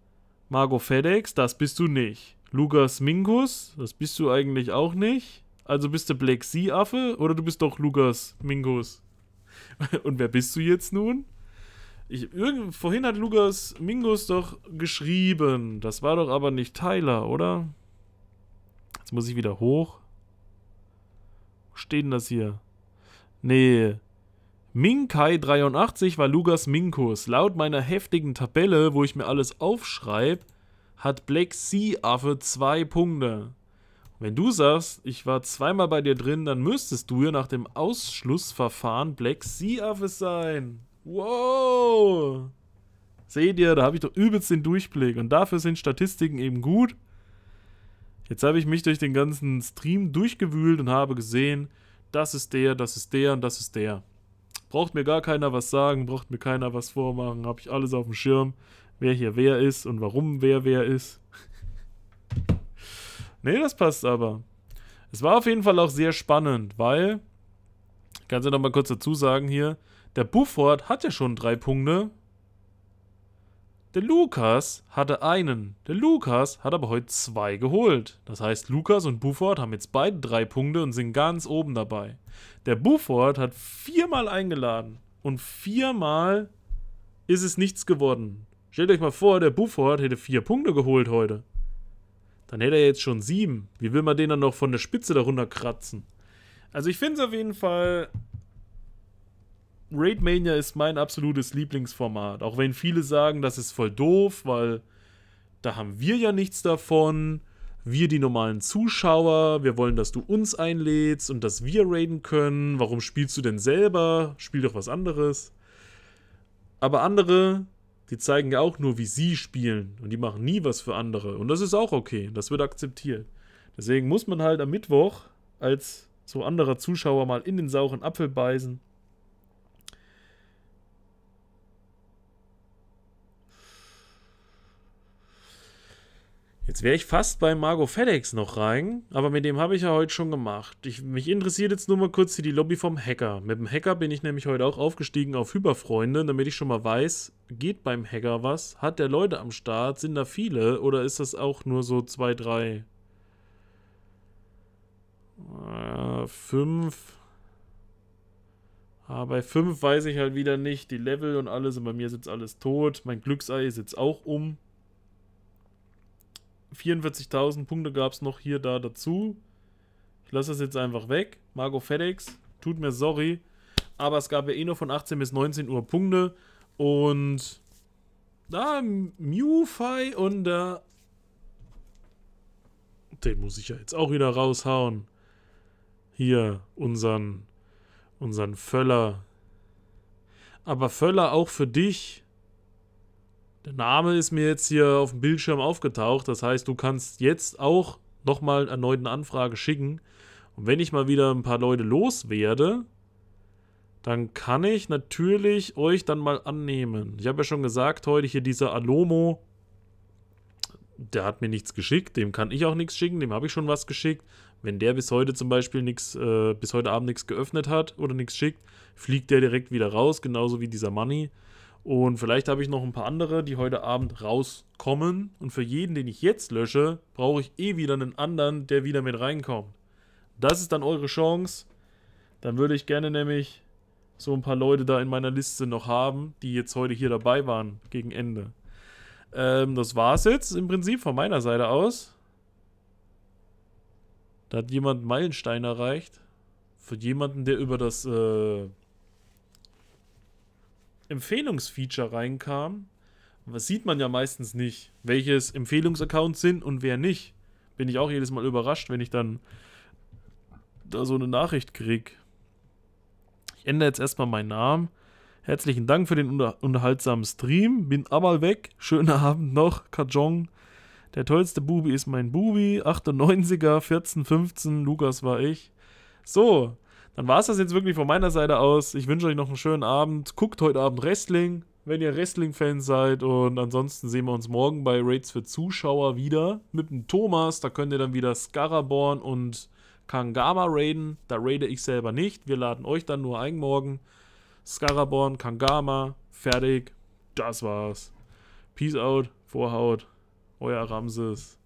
Margot FedEx, das bist du nicht. Lukas Mingus, das bist du eigentlich auch nicht. Also bist du Black Sea Affe oder du bist doch Lukas Mingus? Und wer bist du jetzt nun? Ich, irgend, vorhin hat Lukas Mingus doch geschrieben. Das war doch aber nicht Tyler, oder? Jetzt muss ich wieder hoch. Wo steht denn das hier? Nee. Minkai83 war Lukas Minkus. Laut meiner heftigen Tabelle, wo ich mir alles aufschreibe, hat Black Sea Affe zwei Punkte. Wenn du sagst, ich war zweimal bei dir drin, dann müsstest du ja nach dem Ausschlussverfahren Black Sea Affe sein. Wow! Seht ihr, da habe ich doch übelst den Durchblick. Und dafür sind Statistiken eben gut. Jetzt habe ich mich durch den ganzen Stream durchgewühlt und habe gesehen, das ist der, das ist der und das ist der. Braucht mir gar keiner was sagen, braucht mir keiner was vormachen, habe ich alles auf dem Schirm, wer hier wer ist und warum wer wer ist. nee, das passt aber. Es war auf jeden Fall auch sehr spannend, weil, ich kann es ja nochmal kurz dazu sagen hier, der Bufford hat ja schon drei Punkte. Der Lukas hatte einen. Der Lukas hat aber heute zwei geholt. Das heißt, Lukas und Bufford haben jetzt beide drei Punkte und sind ganz oben dabei. Der Bufford hat viermal eingeladen und viermal ist es nichts geworden. Stellt euch mal vor, der Bufford hätte vier Punkte geholt heute. Dann hätte er jetzt schon sieben. Wie will man den dann noch von der Spitze darunter kratzen? Also ich finde es auf jeden Fall Raidmania ist mein absolutes Lieblingsformat. Auch wenn viele sagen, das ist voll doof, weil da haben wir ja nichts davon. Wir, die normalen Zuschauer, wir wollen, dass du uns einlädst und dass wir raiden können. Warum spielst du denn selber? Spiel doch was anderes. Aber andere, die zeigen ja auch nur, wie sie spielen und die machen nie was für andere. Und das ist auch okay, das wird akzeptiert. Deswegen muss man halt am Mittwoch als so anderer Zuschauer mal in den sauren Apfel beißen Jetzt wäre ich fast bei Margot FedEx noch rein, aber mit dem habe ich ja heute schon gemacht. Ich, mich interessiert jetzt nur mal kurz hier die Lobby vom Hacker. Mit dem Hacker bin ich nämlich heute auch aufgestiegen auf Hyperfreunde, damit ich schon mal weiß, geht beim Hacker was? Hat der Leute am Start? Sind da viele? Oder ist das auch nur so zwei, drei? Äh, fünf. Aber ah, bei fünf weiß ich halt wieder nicht. Die Level und alles. Und bei mir sitzt alles tot. Mein Glücksei sitzt auch um. 44.000 Punkte gab es noch hier da dazu. Ich lasse das jetzt einfach weg. Marco FedEx, tut mir sorry. Aber es gab ja eh nur von 18 bis 19 Uhr Punkte. Und da Mewfy und der... Den muss ich ja jetzt auch wieder raushauen. Hier, unseren, unseren Völler. Aber Völler auch für dich. Der Name ist mir jetzt hier auf dem Bildschirm aufgetaucht. Das heißt, du kannst jetzt auch nochmal erneut eine Anfrage schicken. Und wenn ich mal wieder ein paar Leute loswerde, dann kann ich natürlich euch dann mal annehmen. Ich habe ja schon gesagt, heute hier dieser Alomo, der hat mir nichts geschickt, dem kann ich auch nichts schicken, dem habe ich schon was geschickt. Wenn der bis heute zum Beispiel nichts, äh, bis heute Abend nichts geöffnet hat oder nichts schickt, fliegt der direkt wieder raus, genauso wie dieser Money. Und vielleicht habe ich noch ein paar andere, die heute Abend rauskommen. Und für jeden, den ich jetzt lösche, brauche ich eh wieder einen anderen, der wieder mit reinkommt. Das ist dann eure Chance. Dann würde ich gerne nämlich so ein paar Leute da in meiner Liste noch haben, die jetzt heute hier dabei waren gegen Ende. Ähm, das es jetzt im Prinzip von meiner Seite aus. Da hat jemand einen Meilenstein erreicht. Für jemanden, der über das äh, Empfehlungsfeature reinkam, was sieht man ja meistens nicht, welches Empfehlungsaccounts sind und wer nicht. Bin ich auch jedes Mal überrascht, wenn ich dann da so eine Nachricht kriege. Ich ändere jetzt erstmal meinen Namen. Herzlichen Dank für den unter unterhaltsamen Stream. Bin aber weg. Schönen Abend noch, Kajong. Der tollste Bubi ist mein Bubi. 98er, 14, 15. Lukas war ich. So, dann war es das jetzt wirklich von meiner Seite aus. Ich wünsche euch noch einen schönen Abend. Guckt heute Abend Wrestling, wenn ihr Wrestling-Fan seid. Und ansonsten sehen wir uns morgen bei Raids für Zuschauer wieder mit dem Thomas. Da könnt ihr dann wieder Scaraborn und Kangama raiden. Da raide ich selber nicht. Wir laden euch dann nur ein morgen. Scaraborn, Kangama, fertig. Das war's. Peace out, Vorhaut, euer Ramses.